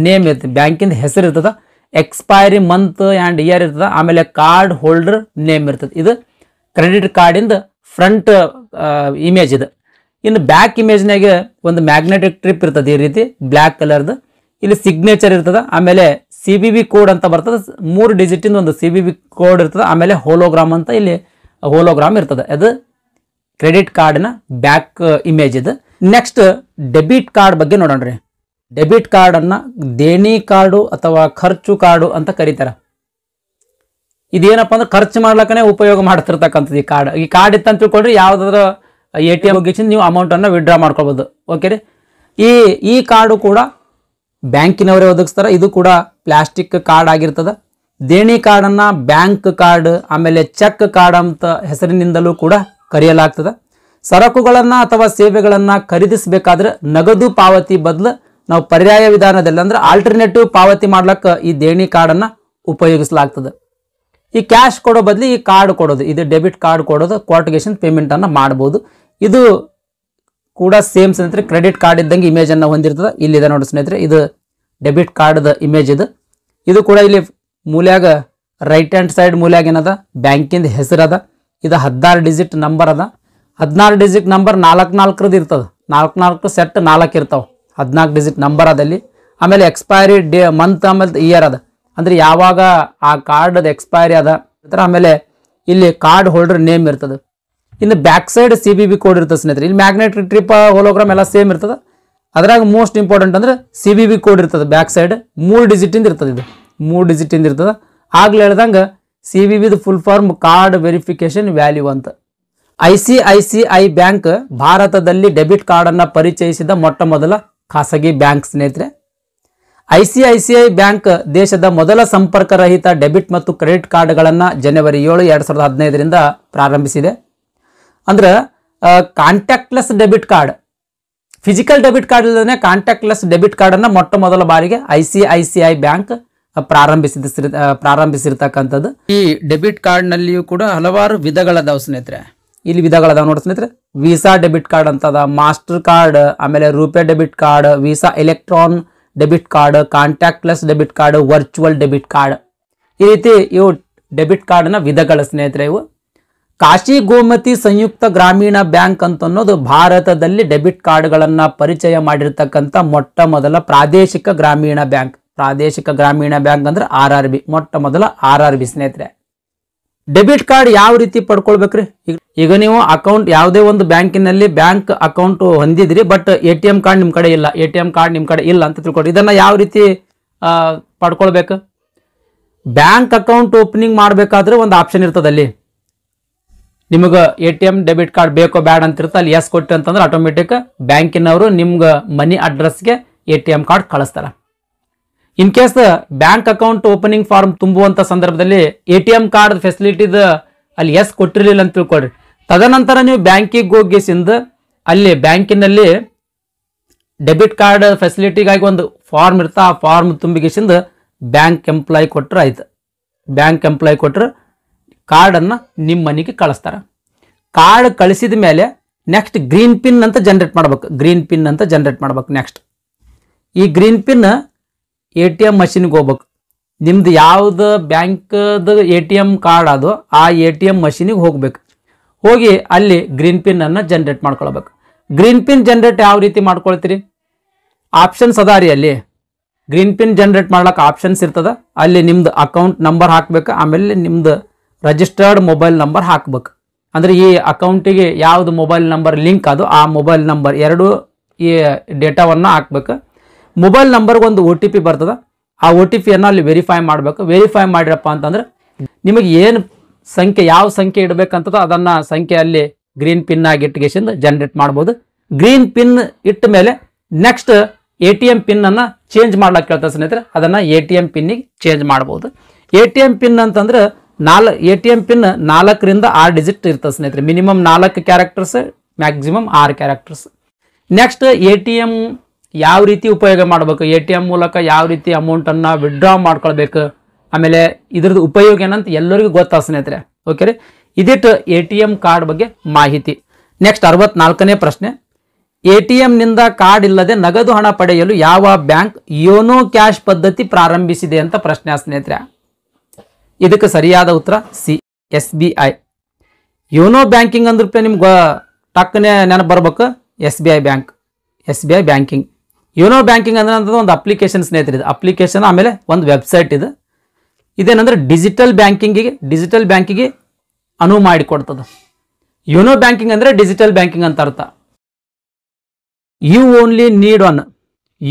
ನೇಮ್ ಇರ್ತದೆ ಬ್ಯಾಂಕಿಂದ ಹೆಸರು ಇರ್ತದ ಎಕ್ಸ್ಪೈರಿ ಮಂತ್ ಆ್ಯಂಡ್ ಇಯರ್ ಇರ್ತದ ಆಮೇಲೆ ಕಾರ್ಡ್ ಹೋಲ್ಡರ್ ನೇಮ್ ಇರ್ತದೆ ಇದು ಕ್ರೆಡಿಟ್ ಕಾರ್ಡಿಂದ ಫ್ರಂಟ್ ಇಮೇಜ್ ಇದು ಇನ್ನು ಬ್ಯಾಕ್ ಇಮೇಜ್ನಾಗ ಒಂದು ಮ್ಯಾಗ್ನೆಟಿಕ್ ಟ್ರಿಪ್ ಇರ್ತದೆ ಈ ರೀತಿ ಬ್ಲ್ಯಾಕ್ ಕಲರ್ದು ಇಲ್ಲಿ ಸಿಗ್ನೇಚರ್ ಇರ್ತದೆ ಆಮೇಲೆ ಸಿ ಬಿ ಬಿ ಕೋಡ್ ಅಂತ ಬರ್ತದೆ ಮೂರು ಡಿಜಿಟಿಂದ ಒಂದು ಸಿ ಬಿ ಬಿ ಕೋಡ್ ಇರ್ತದೆ ಆಮೇಲೆ ಹೋಲೋಗ್ರಾಮ್ ಅಂತ ಇಲ್ಲಿ ಹೋಲೋಗ್ರಾಮ್ ಇರ್ತದೆ ಅದು ಕ್ರೆಡಿಟ್ ಕಾರ್ಡ್ನ ಬ್ಯಾಕ್ ಇಮೇಜ್ ಇದು ನೆಕ್ಸ್ಟ್ ಡೆಬಿಟ್ ಕಾರ್ಡ್ ಬಗ್ಗೆ ನೋಡೋಣ್ರಿ ಡೆಬಿಟ್ ಕಾರ್ಡನ್ನು ದೇಣಿ ಕಾರ್ಡು ಅಥವಾ ಖರ್ಚು ಕಾರ್ಡು ಅಂತ ಕರೀತಾರೆ ಇದೇನಪ್ಪ ಅಂದ್ರೆ ಖರ್ಚು ಮಾಡ್ಲಕ್ಕನೇ ಉಪಯೋಗ ಮಾಡ್ತಿರ್ತಕ್ಕಂಥದ್ದು ಈ ಕಾರ್ಡ್ ಈ ಕಾರ್ಡ್ ಇತ್ತಂತ ತಿಳ್ಕೊಂಡ್ರೆ ಯಾವುದಾದ್ರೂ ಎ ಟಿ ಎಮ್ ಹೋಗಿಸಿಂದ ನೀವು ಅಮೌಂಟನ್ನು ವಿಡ್ರಾ ಮಾಡ್ಕೊಬೋದು ಓಕೆ ರೀ ಈ ಈ ಕಾರ್ಡು ಕೂಡ ಬ್ಯಾಂಕಿನವರೇ ಒದಗಿಸ್ತಾರೆ ಇದು ಕೂಡ ಪ್ಲಾಸ್ಟಿಕ್ ಕಾರ್ಡ್ ಆಗಿರ್ತದೆ ದೇಣಿ ಕಾರ್ಡನ್ನು ಬ್ಯಾಂಕ್ ಕಾರ್ಡ್ ಆಮೇಲೆ ಚೆಕ್ ಕಾರ್ಡ್ ಅಂತ ಹೆಸರಿನಿಂದಲೂ ಕೂಡ ಕರೆಯಲಾಗ್ತದೆ ಸರಕುಗಳನ್ನು ಅಥವಾ ಸೇವೆಗಳನ್ನು ಖರೀದಿಸಬೇಕಾದ್ರೆ ನಗದು ಪಾವತಿ ಬದಲು ನಾವು ಪರ್ಯಾಯ ವಿಧಾನದಲ್ಲಿ ಅಂದ್ರೆ ಆಲ್ಟರ್ನೇಟಿವ್ ಪಾವತಿ ಮಾಡ್ಲಿಕ್ಕೆ ಈ ದೇಣಿ ಕಾರ್ಡನ್ನು ಉಪಯೋಗಿಸಲಾಗ್ತದೆ ಈ ಕ್ಯಾಶ್ ಕೊಡೋ ಬದಲು ಈ ಕಾರ್ಡ್ ಕೊಡೋದು ಇದು ಡೆಬಿಟ್ ಕಾರ್ಡ್ ಕೊಡೋದು ಕ್ವಾಟಿಗೇಷನ್ ಪೇಮೆಂಟನ್ನು ಮಾಡ್ಬೋದು ಇದು ಕೂಡ ಸೇಮ್ ಸ್ನೇಹಿತರೆ ಕ್ರೆಡಿಟ್ ಕಾರ್ಡ್ ಇದ್ದಂಗೆ ಇಮೇಜನ್ನು ಹೊಂದಿರ್ತದೆ ಇಲ್ಲಿದೆ ನೋಡಿ ಸ್ನೇಹಿತರೆ ಇದು ಡೆಬಿಟ್ ಕಾರ್ಡ್ದ ಇಮೇಜ್ ಇದು ಇದು ಕೂಡ ಇಲ್ಲಿ ಮೂಲ್ಯಾಗ ರೈಟ್ ಹ್ಯಾಂಡ್ ಸೈಡ್ ಮೂಲ್ಯಾಗ ಏನದ ಬ್ಯಾಂಕಿಂದ ಹೆಸರದ ಇದು ಹದಿನಾರು ಡಿಜಿಟ್ ನಂಬರ್ ಅದ ಹದಿನಾರು ಡಿಜಿಟ್ ನಂಬರ್ ನಾಲ್ಕು ನಾಲ್ಕರದ್ದು ಇರ್ತದೆ ನಾಲ್ಕು ನಾಲ್ಕು ಸೆಟ್ ನಾಲ್ಕು ಇರ್ತಾವೆ ಹದಿನಾಲ್ಕು ಡಿಜಿಟ್ ನಂಬರ್ ಅದಲ್ಲಿ ಆಮೇಲೆ ಎಕ್ಸ್ಪೈರಿ ಡೇ ಮಂತ್ ಆಮೇಲೆ ಇಯರ್ ಅದ ಅಂದರೆ ಯಾವಾಗ ಆ ಕಾರ್ಡದ ಎಕ್ಸ್ಪೈರಿ ಅದ ಆಮೇಲೆ ಇಲ್ಲಿ ಕಾರ್ಡ್ ಹೋಲ್ಡರ್ ನೇಮ್ ಇರ್ತದೆ ಇನ್ನು back side C V V code ಇರ್ತದೆ ಸ್ನೇಹಿತರೆ ಇಲ್ಲಿ ಮ್ಯಾಗ್ನೆಟ್ ಟ್ರಿಪ್ ಹೋಲೋಗ್ರಾಮ್ ಎಲ್ಲ ಸೇಮ್ ಇರ್ತದೆ ಅದ್ರಾಗ ಮೋಸ್ಟ್ ಇಂಪಾರ್ಟೆಂಟ್ ಅಂದರೆ ಸಿ ಬಿ ಬಿ ಕೋಡ್ ಇರ್ತದೆ ಬ್ಯಾಕ್ ಸೈಡ್ ಮೂರು ಡಿಜಿಟಿಂದ ಇರ್ತದೆ ಇದು ಮೂರು ಡಿಜಿಟಿಂದ ಇರ್ತದೆ ಆಗ್ಲೇ ಹೇಳ್ದಂಗೆ ಸಿ ವಿ ವಿದ್ full form card verification value ಅಂತ I C I C I bank ಭಾರತದಲ್ಲಿ ಡೆಬಿಟ್ ಕಾರ್ಡನ್ನು ಪರಿಚಯಿಸಿದ ಮೊಟ್ಟ ಮೊದಲ ಖಾಸಗಿ ಬ್ಯಾಂಕ್ ಸ್ನೇಹಿತರೆ I C I C I bank ದೇಶದ ಮೊದಲ ಸಂಪರ್ಕರಹಿತ ಡೆಬಿಟ್ ಮತ್ತು ಕ್ರೆಡಿಟ್ ಕಾರ್ಡ್ಗಳನ್ನು ಜನವರಿ ಏಳು ಎರಡು ಸಾವಿರದ ಹದಿನೈದರಿಂದ ಪ್ರಾರಂಭಿಸಿದೆ ಅಂದ್ರೆ contactless debit card physical debit card ಇಲ್ಲದೇ ಕಾಂಟ್ಯಾಕ್ಟ್ಲೆಸ್ ಡೆಬಿಟ್ ಕಾರ್ಡನ್ನು ಮೊಟ್ಟ ಮೊದಲ ಬಾರಿಗೆ I C I C I bank ಪ್ರಾರಂಭಿಸಿದ ಪ್ರಾರಂಭಿಸಿರ್ತಕ್ಕಂಥದ್ದು ಈ ಡೆಬಿಟ್ ಕಾರ್ಡ್ನಲ್ಲಿಯೂ ಕೂಡ ಹಲವಾರು ವಿಧಗಳದಾವ ಸ್ನೇಹಿತರೆ ಇಲ್ಲಿ ವಿಧಗಳದಾವ ನೋಡಿ ಸ್ನೇಹಿತರೆ ವೀಸಾ ಡೆಬಿಟ್ ಕಾರ್ಡ್ ಅಂತದ ಮಾಸ್ಟರ್ ಕಾರ್ಡ್ ಆಮೇಲೆ RuPay debit card Visa Electron debit card contactless debit card virtual debit card ಈ ರೀತಿ ಇವು ಡೆಬಿಟ್ ಕಾರ್ಡ್ನ ವಿಧಗಳ ಸ್ನೇಹಿತರೆ ಇವು ಕಾಶಿ ಗೋಮತಿ ಸಂಯುಕ್ತ ಗ್ರಾಮೀಣ ಬ್ಯಾಂಕ್ ಅಂತ ಅನ್ನೋದು ಭಾರತದಲ್ಲಿ ಡೆಬಿಟ್ ಕಾರ್ಡ್ಗಳನ್ನು ಪರಿಚಯ ಮಾಡಿರ್ತಕ್ಕಂಥ ಮೊಟ್ಟ ಮೊದಲ ಪ್ರಾದೇಶಿಕ ಗ್ರಾಮೀಣ ಬ್ಯಾಂಕ್ ಪ್ರಾದೇಶಿಕ ಗ್ರಾಮೀಣ ಬ್ಯಾಂಕ್ ಅಂದ್ರೆ ಆರ್ ಆರ್ ಬಿ ಮೊಟ್ಟ ಮೊದಲ ಆರ್ ಆರ್ ಬಿ ಸ್ನೇಹಿತರೆ ಡೆಬಿಟ್ ಕಾರ್ಡ್ ಯಾವ ರೀತಿ ಪಡ್ಕೊಳ್ಬೇಕ್ರಿ ಈಗ ನೀವು ಅಕೌಂಟ್ ಯಾವುದೇ ಒಂದು ಬ್ಯಾಂಕಿನಲ್ಲಿ ಬ್ಯಾಂಕ್ ಅಕೌಂಟ್ ಹೊಂದಿದ್ರಿ but A T M card ನಿಮ್ಮ ಕಡೆ ಇಲ್ಲ ಎ ಟಿ ಎಂ ಕಾರ್ಡ್ ನಿಮ್ಮ ಕಡೆ ಇಲ್ಲ ಅಂತ ತಿಳ್ಕೊಡ್ರಿ ಇದನ್ನ ಯಾವ ರೀತಿ ಪಡ್ಕೊಳ್ಬೇಕು ಬ್ಯಾಂಕ್ ಅಕೌಂಟ್ ಓಪನಿಂಗ್ ಮಾಡಬೇಕಾದ್ರೆ ಒಂದು ಆಪ್ಷನ್ ಇರ್ತದಲ್ಲಿ ನಿಮಗೆ A T M debit card ಬೇಕೋ ಬ್ಯಾಡ್ ಅಂತ ಇರುತ್ತೆ ಅಲ್ಲಿ ಎಸ್ ಕೊಟ್ಟು ಅಂತಂದ್ರೆ ಆಟೋಮೆಟಿಕ್ ಬ್ಯಾಂಕಿನವರು ನಿಮ್ಗೆ ಮನಿ ಅಡ್ರೆಸ್ಗೆ ಎ ಟಿ ಎಂ ಕಾರ್ಡ್ ಕಳಿಸ್ತಾರೆ in case bank account opening form ತುಂಬುವಂತ ಸಂದರ್ಭದಲ್ಲಿ ಎ ಟಿ ಎಂ ಕಾರ್ಡ್ ಫೆಸಿಲಿಟಿದ ಅಲ್ಲಿ ಎಸ್ ಕೊಟ್ಟಿರಲಿಲ್ಲ ಅಂತ ತಿಳ್ಕೊಡ್ರಿ ತದನಂತರ ನೀವು ಬ್ಯಾಂಕಿಗೆ ಹೋಗಿಸಿಂದ ಅಲ್ಲಿ ಬ್ಯಾಂಕಿನಲ್ಲಿ ಡೆಬಿಟ್ ಕಾರ್ಡ್ ಫೆಸಿಲಿಟಿಗಾಗಿ ಒಂದು ಫಾರ್ಮ್ ಇರ್ತಾ ಆ ಫಾರ್ಮ್ ತುಂಬಿಗಿಸಿಂದ ಬ್ಯಾಂಕ್ ಎಂಪ್ಲಾಯ್ ಕೊಟ್ಟರೆ ಆಯ್ತು ಬ್ಯಾಂಕ್ ಎಂಪ್ಲಾಯ್ ಕೊಟ್ಟರೆ ಕಾರ್ಡನ್ನು ನಿಮ್ಮ ಮನೆಗೆ ಕಳಿಸ್ತಾರೆ ಕಾರ್ಡ್ ಕಳಿಸಿದ ಮೇಲೆ ನೆಕ್ಸ್ಟ್ ಗ್ರೀನ್ ಪಿನ್ ಅಂತ ಜನ್ರೇಟ್ ಮಾಡ್ಬೇಕು ಗ್ರೀನ್ ಪಿನ್ ಅಂತ ಜನ್ರೇಟ್ ಮಾಡ್ಬೇಕು ನೆಕ್ಸ್ಟ್ ಈ green PIN A T M ಮಷಿನ್ಗೆ ಹೋಗ್ಬೇಕು ನಿಮ್ದು ಯಾವುದು ಬ್ಯಾಂಕದ ಎ ಟಿ ಎಮ್ ಕಾರ್ಡ್ ಅದು ಆ ಎ ಟಿ ಎಮ್ ಮಷಿನಿಗೆ ಹೋಗ್ಬೇಕು ಹೋಗಿ ಅಲ್ಲಿ ಗ್ರೀನ್ ಪಿನ್ನನ್ನು ಜನ್ರೇಟ್ ಮಾಡ್ಕೊಳ್ಬೇಕು ಗ್ರೀನ್ ಪಿನ್ ಜನ್ರೇಟ್ ಯಾವ ರೀತಿ ಮಾಡ್ಕೊಳ್ತೀರಿ ಆಪ್ಷನ್ಸ್ ಅದ ರೀ ಅಲ್ಲಿ ಗ್ರೀನ್ ಪಿನ್ ಜನ್ರೇಟ್ ಮಾಡ್ಲಿಕ್ಕೆ ಆಪ್ಷನ್ಸ್ ಇರ್ತದೆ ಅಲ್ಲಿ ನಿಮ್ದು ಅಕೌಂಟ್ ನಂಬರ್ ಹಾಕ್ಬೇಕು ಆಮೇಲೆ ನಿಮ್ದು ರಿಜಿಸ್ಟರ್ಡ್ ಮೊಬೈಲ್ ನಂಬರ್ ಹಾಕ್ಬೇಕು ಅಂದರೆ ಈ ಅಕೌಂಟಿಗೆ ಯಾವುದು ಮೊಬೈಲ್ ನಂಬರ್ ಲಿಂಕ್ ಅದು ಆ ಮೊಬೈಲ್ ನಂಬರ್ ಎರಡು ಈ ಡೇಟಾವನ್ನು ಹಾಕ್ಬೇಕು ಮೊಬೈಲ್ ನಂಬರ್ಗೆ ಒಂದು ಒ ಟಿ ಪಿ ಬರ್ತದೆ ಆ ಒ ಟಿ ಪಿಯನ್ನು ಅಲ್ಲಿ ವೆರಿಫೈ ಮಾಡಬೇಕು ವೆರಿಫೈ ಮಾಡಿರಪ್ಪ ಅಂತಂದ್ರೆ ನಿಮಗೆ ಏನು ಸಂಖ್ಯೆ ಯಾವ ಸಂಖ್ಯೆ ಇಡಬೇಕಂತದೋ ಅದನ್ನು ಸಂಖ್ಯೆ ಅಲ್ಲಿ ಗ್ರೀನ್ ಪಿನ್ ಆಗಿ ಇಟ್ಕೇಶಿಂದ ಜನ್ರೇಟ್ ಮಾಡ್ಬೋದು ಗ್ರೀನ್ ಪಿನ್ ಇಟ್ಟ ಮೇಲೆ ನೆಕ್ಸ್ಟ್ ಎ ಟಿ ಎಮ್ ಪಿನ್ನನ್ನು ಚೇಂಜ್ ಮಾಡ್ಲಿಕ್ಕೆ ಕೇಳ್ತಾರೆ ಸ್ನೇಹಿತರೆ ಅದನ್ನು ಎ ಟಿ ಎಮ್ ಪಿನ್ನಿಗೆ ಚೇಂಜ್ ಮಾಡ್ಬೋದು ಎ ಟಿ ಎಮ್ ಪಿನ್ ಅಂತಂದ್ರೆ ನಾಲ್ ಎ ಟಿ ಎಮ್ ಪಿನ್ ನಾಲ್ಕರಿಂದ ಆರು ಡಿಜಿಟ್ ಇರ್ತದೆ ಸ್ನೇಹಿತರೆ ಮಿನಿಮಮ್ ನಾಲ್ಕು ಕ್ಯಾರೆಕ್ಟರ್ಸ್ ಮ್ಯಾಕ್ಸಿಮಮ್ ಆರು characters next A T M ಯಾವ ರೀತಿ ಉಪಯೋಗ ಮಾಡಬೇಕು ಎ ಟಿ ಎಂ ಮೂಲಕ ಯಾವ ರೀತಿ ಅಮೌಂಟನ್ನು ವಿಡ್ರಾ ಮಾಡ್ಕೊಳ್ಬೇಕು ಆಮೇಲೆ ಇದ್ರದ್ದು ಉಪಯೋಗ ಏನಂತ ಎಲ್ಲರಿಗೂ ಗೊತ್ತಾ ಸ್ನೇಹಿತರೆ ಓಕೆ ರೀ ಇದಿಟ್ಟು ಎ ಟಿ ಎಂ ಕಾರ್ಡ್ ಬಗ್ಗೆ ಮಾಹಿತಿ ನೆಕ್ಸ್ಟ್ ಅರವತ್ನಾಲ್ಕನೇ ಪ್ರಶ್ನೆ ಎ ಟಿ ಎಂನಿಂದ ಕಾರ್ಡ್ ಇಲ್ಲದೆ ನಗದು ಹಣ ಪಡೆಯಲು ಯಾವ ಬ್ಯಾಂಕ್ ಯೋನೋ ಕ್ಯಾಶ್ ಪದ್ಧತಿ ಪ್ರಾರಂಭಿಸಿದೆ ಅಂತ ಪ್ರಶ್ನೆ ಸ್ನೇಹಿತರೆ ಇದಕ್ಕೆ ಸರಿಯಾದ ಉತ್ತರ C S B I YONO banking ಅಂದ್ರೆ ನಿಮ್ಗೆ ಟಕ್ಕನೆ ನೆನಪು ಬರ್ಬೇಕು S B I bank S B I banking YONO banking ಅಂದ್ರೆ ಒಂದು ಅಪ್ಲಿಕೇಶನ್ ಸ್ನೇಹಿತರೆ ಇದು ಅಪ್ಲಿಕೇಶನ್ ಆಮೇಲೆ ಒಂದು ವೆಬ್ಸೈಟ್ ಇದು ಇದೇನಂದ್ರೆ ಡಿಜಿಟಲ್ ಬ್ಯಾಂಕಿಂಗಿಗೆ ಡಿಜಿಟಲ್ ಬ್ಯಾಂಕಿಗೆ ಅನುವು ಮಾಡಿಕೊಡ್ತದೆ ಯೋನೋ ಬ್ಯಾಂಕಿಂಗ್ ಅಂದರೆ ಡಿಜಿಟಲ್ ಬ್ಯಾಂಕಿಂಗ್ ಅಂತ ಅರ್ಥ you only need one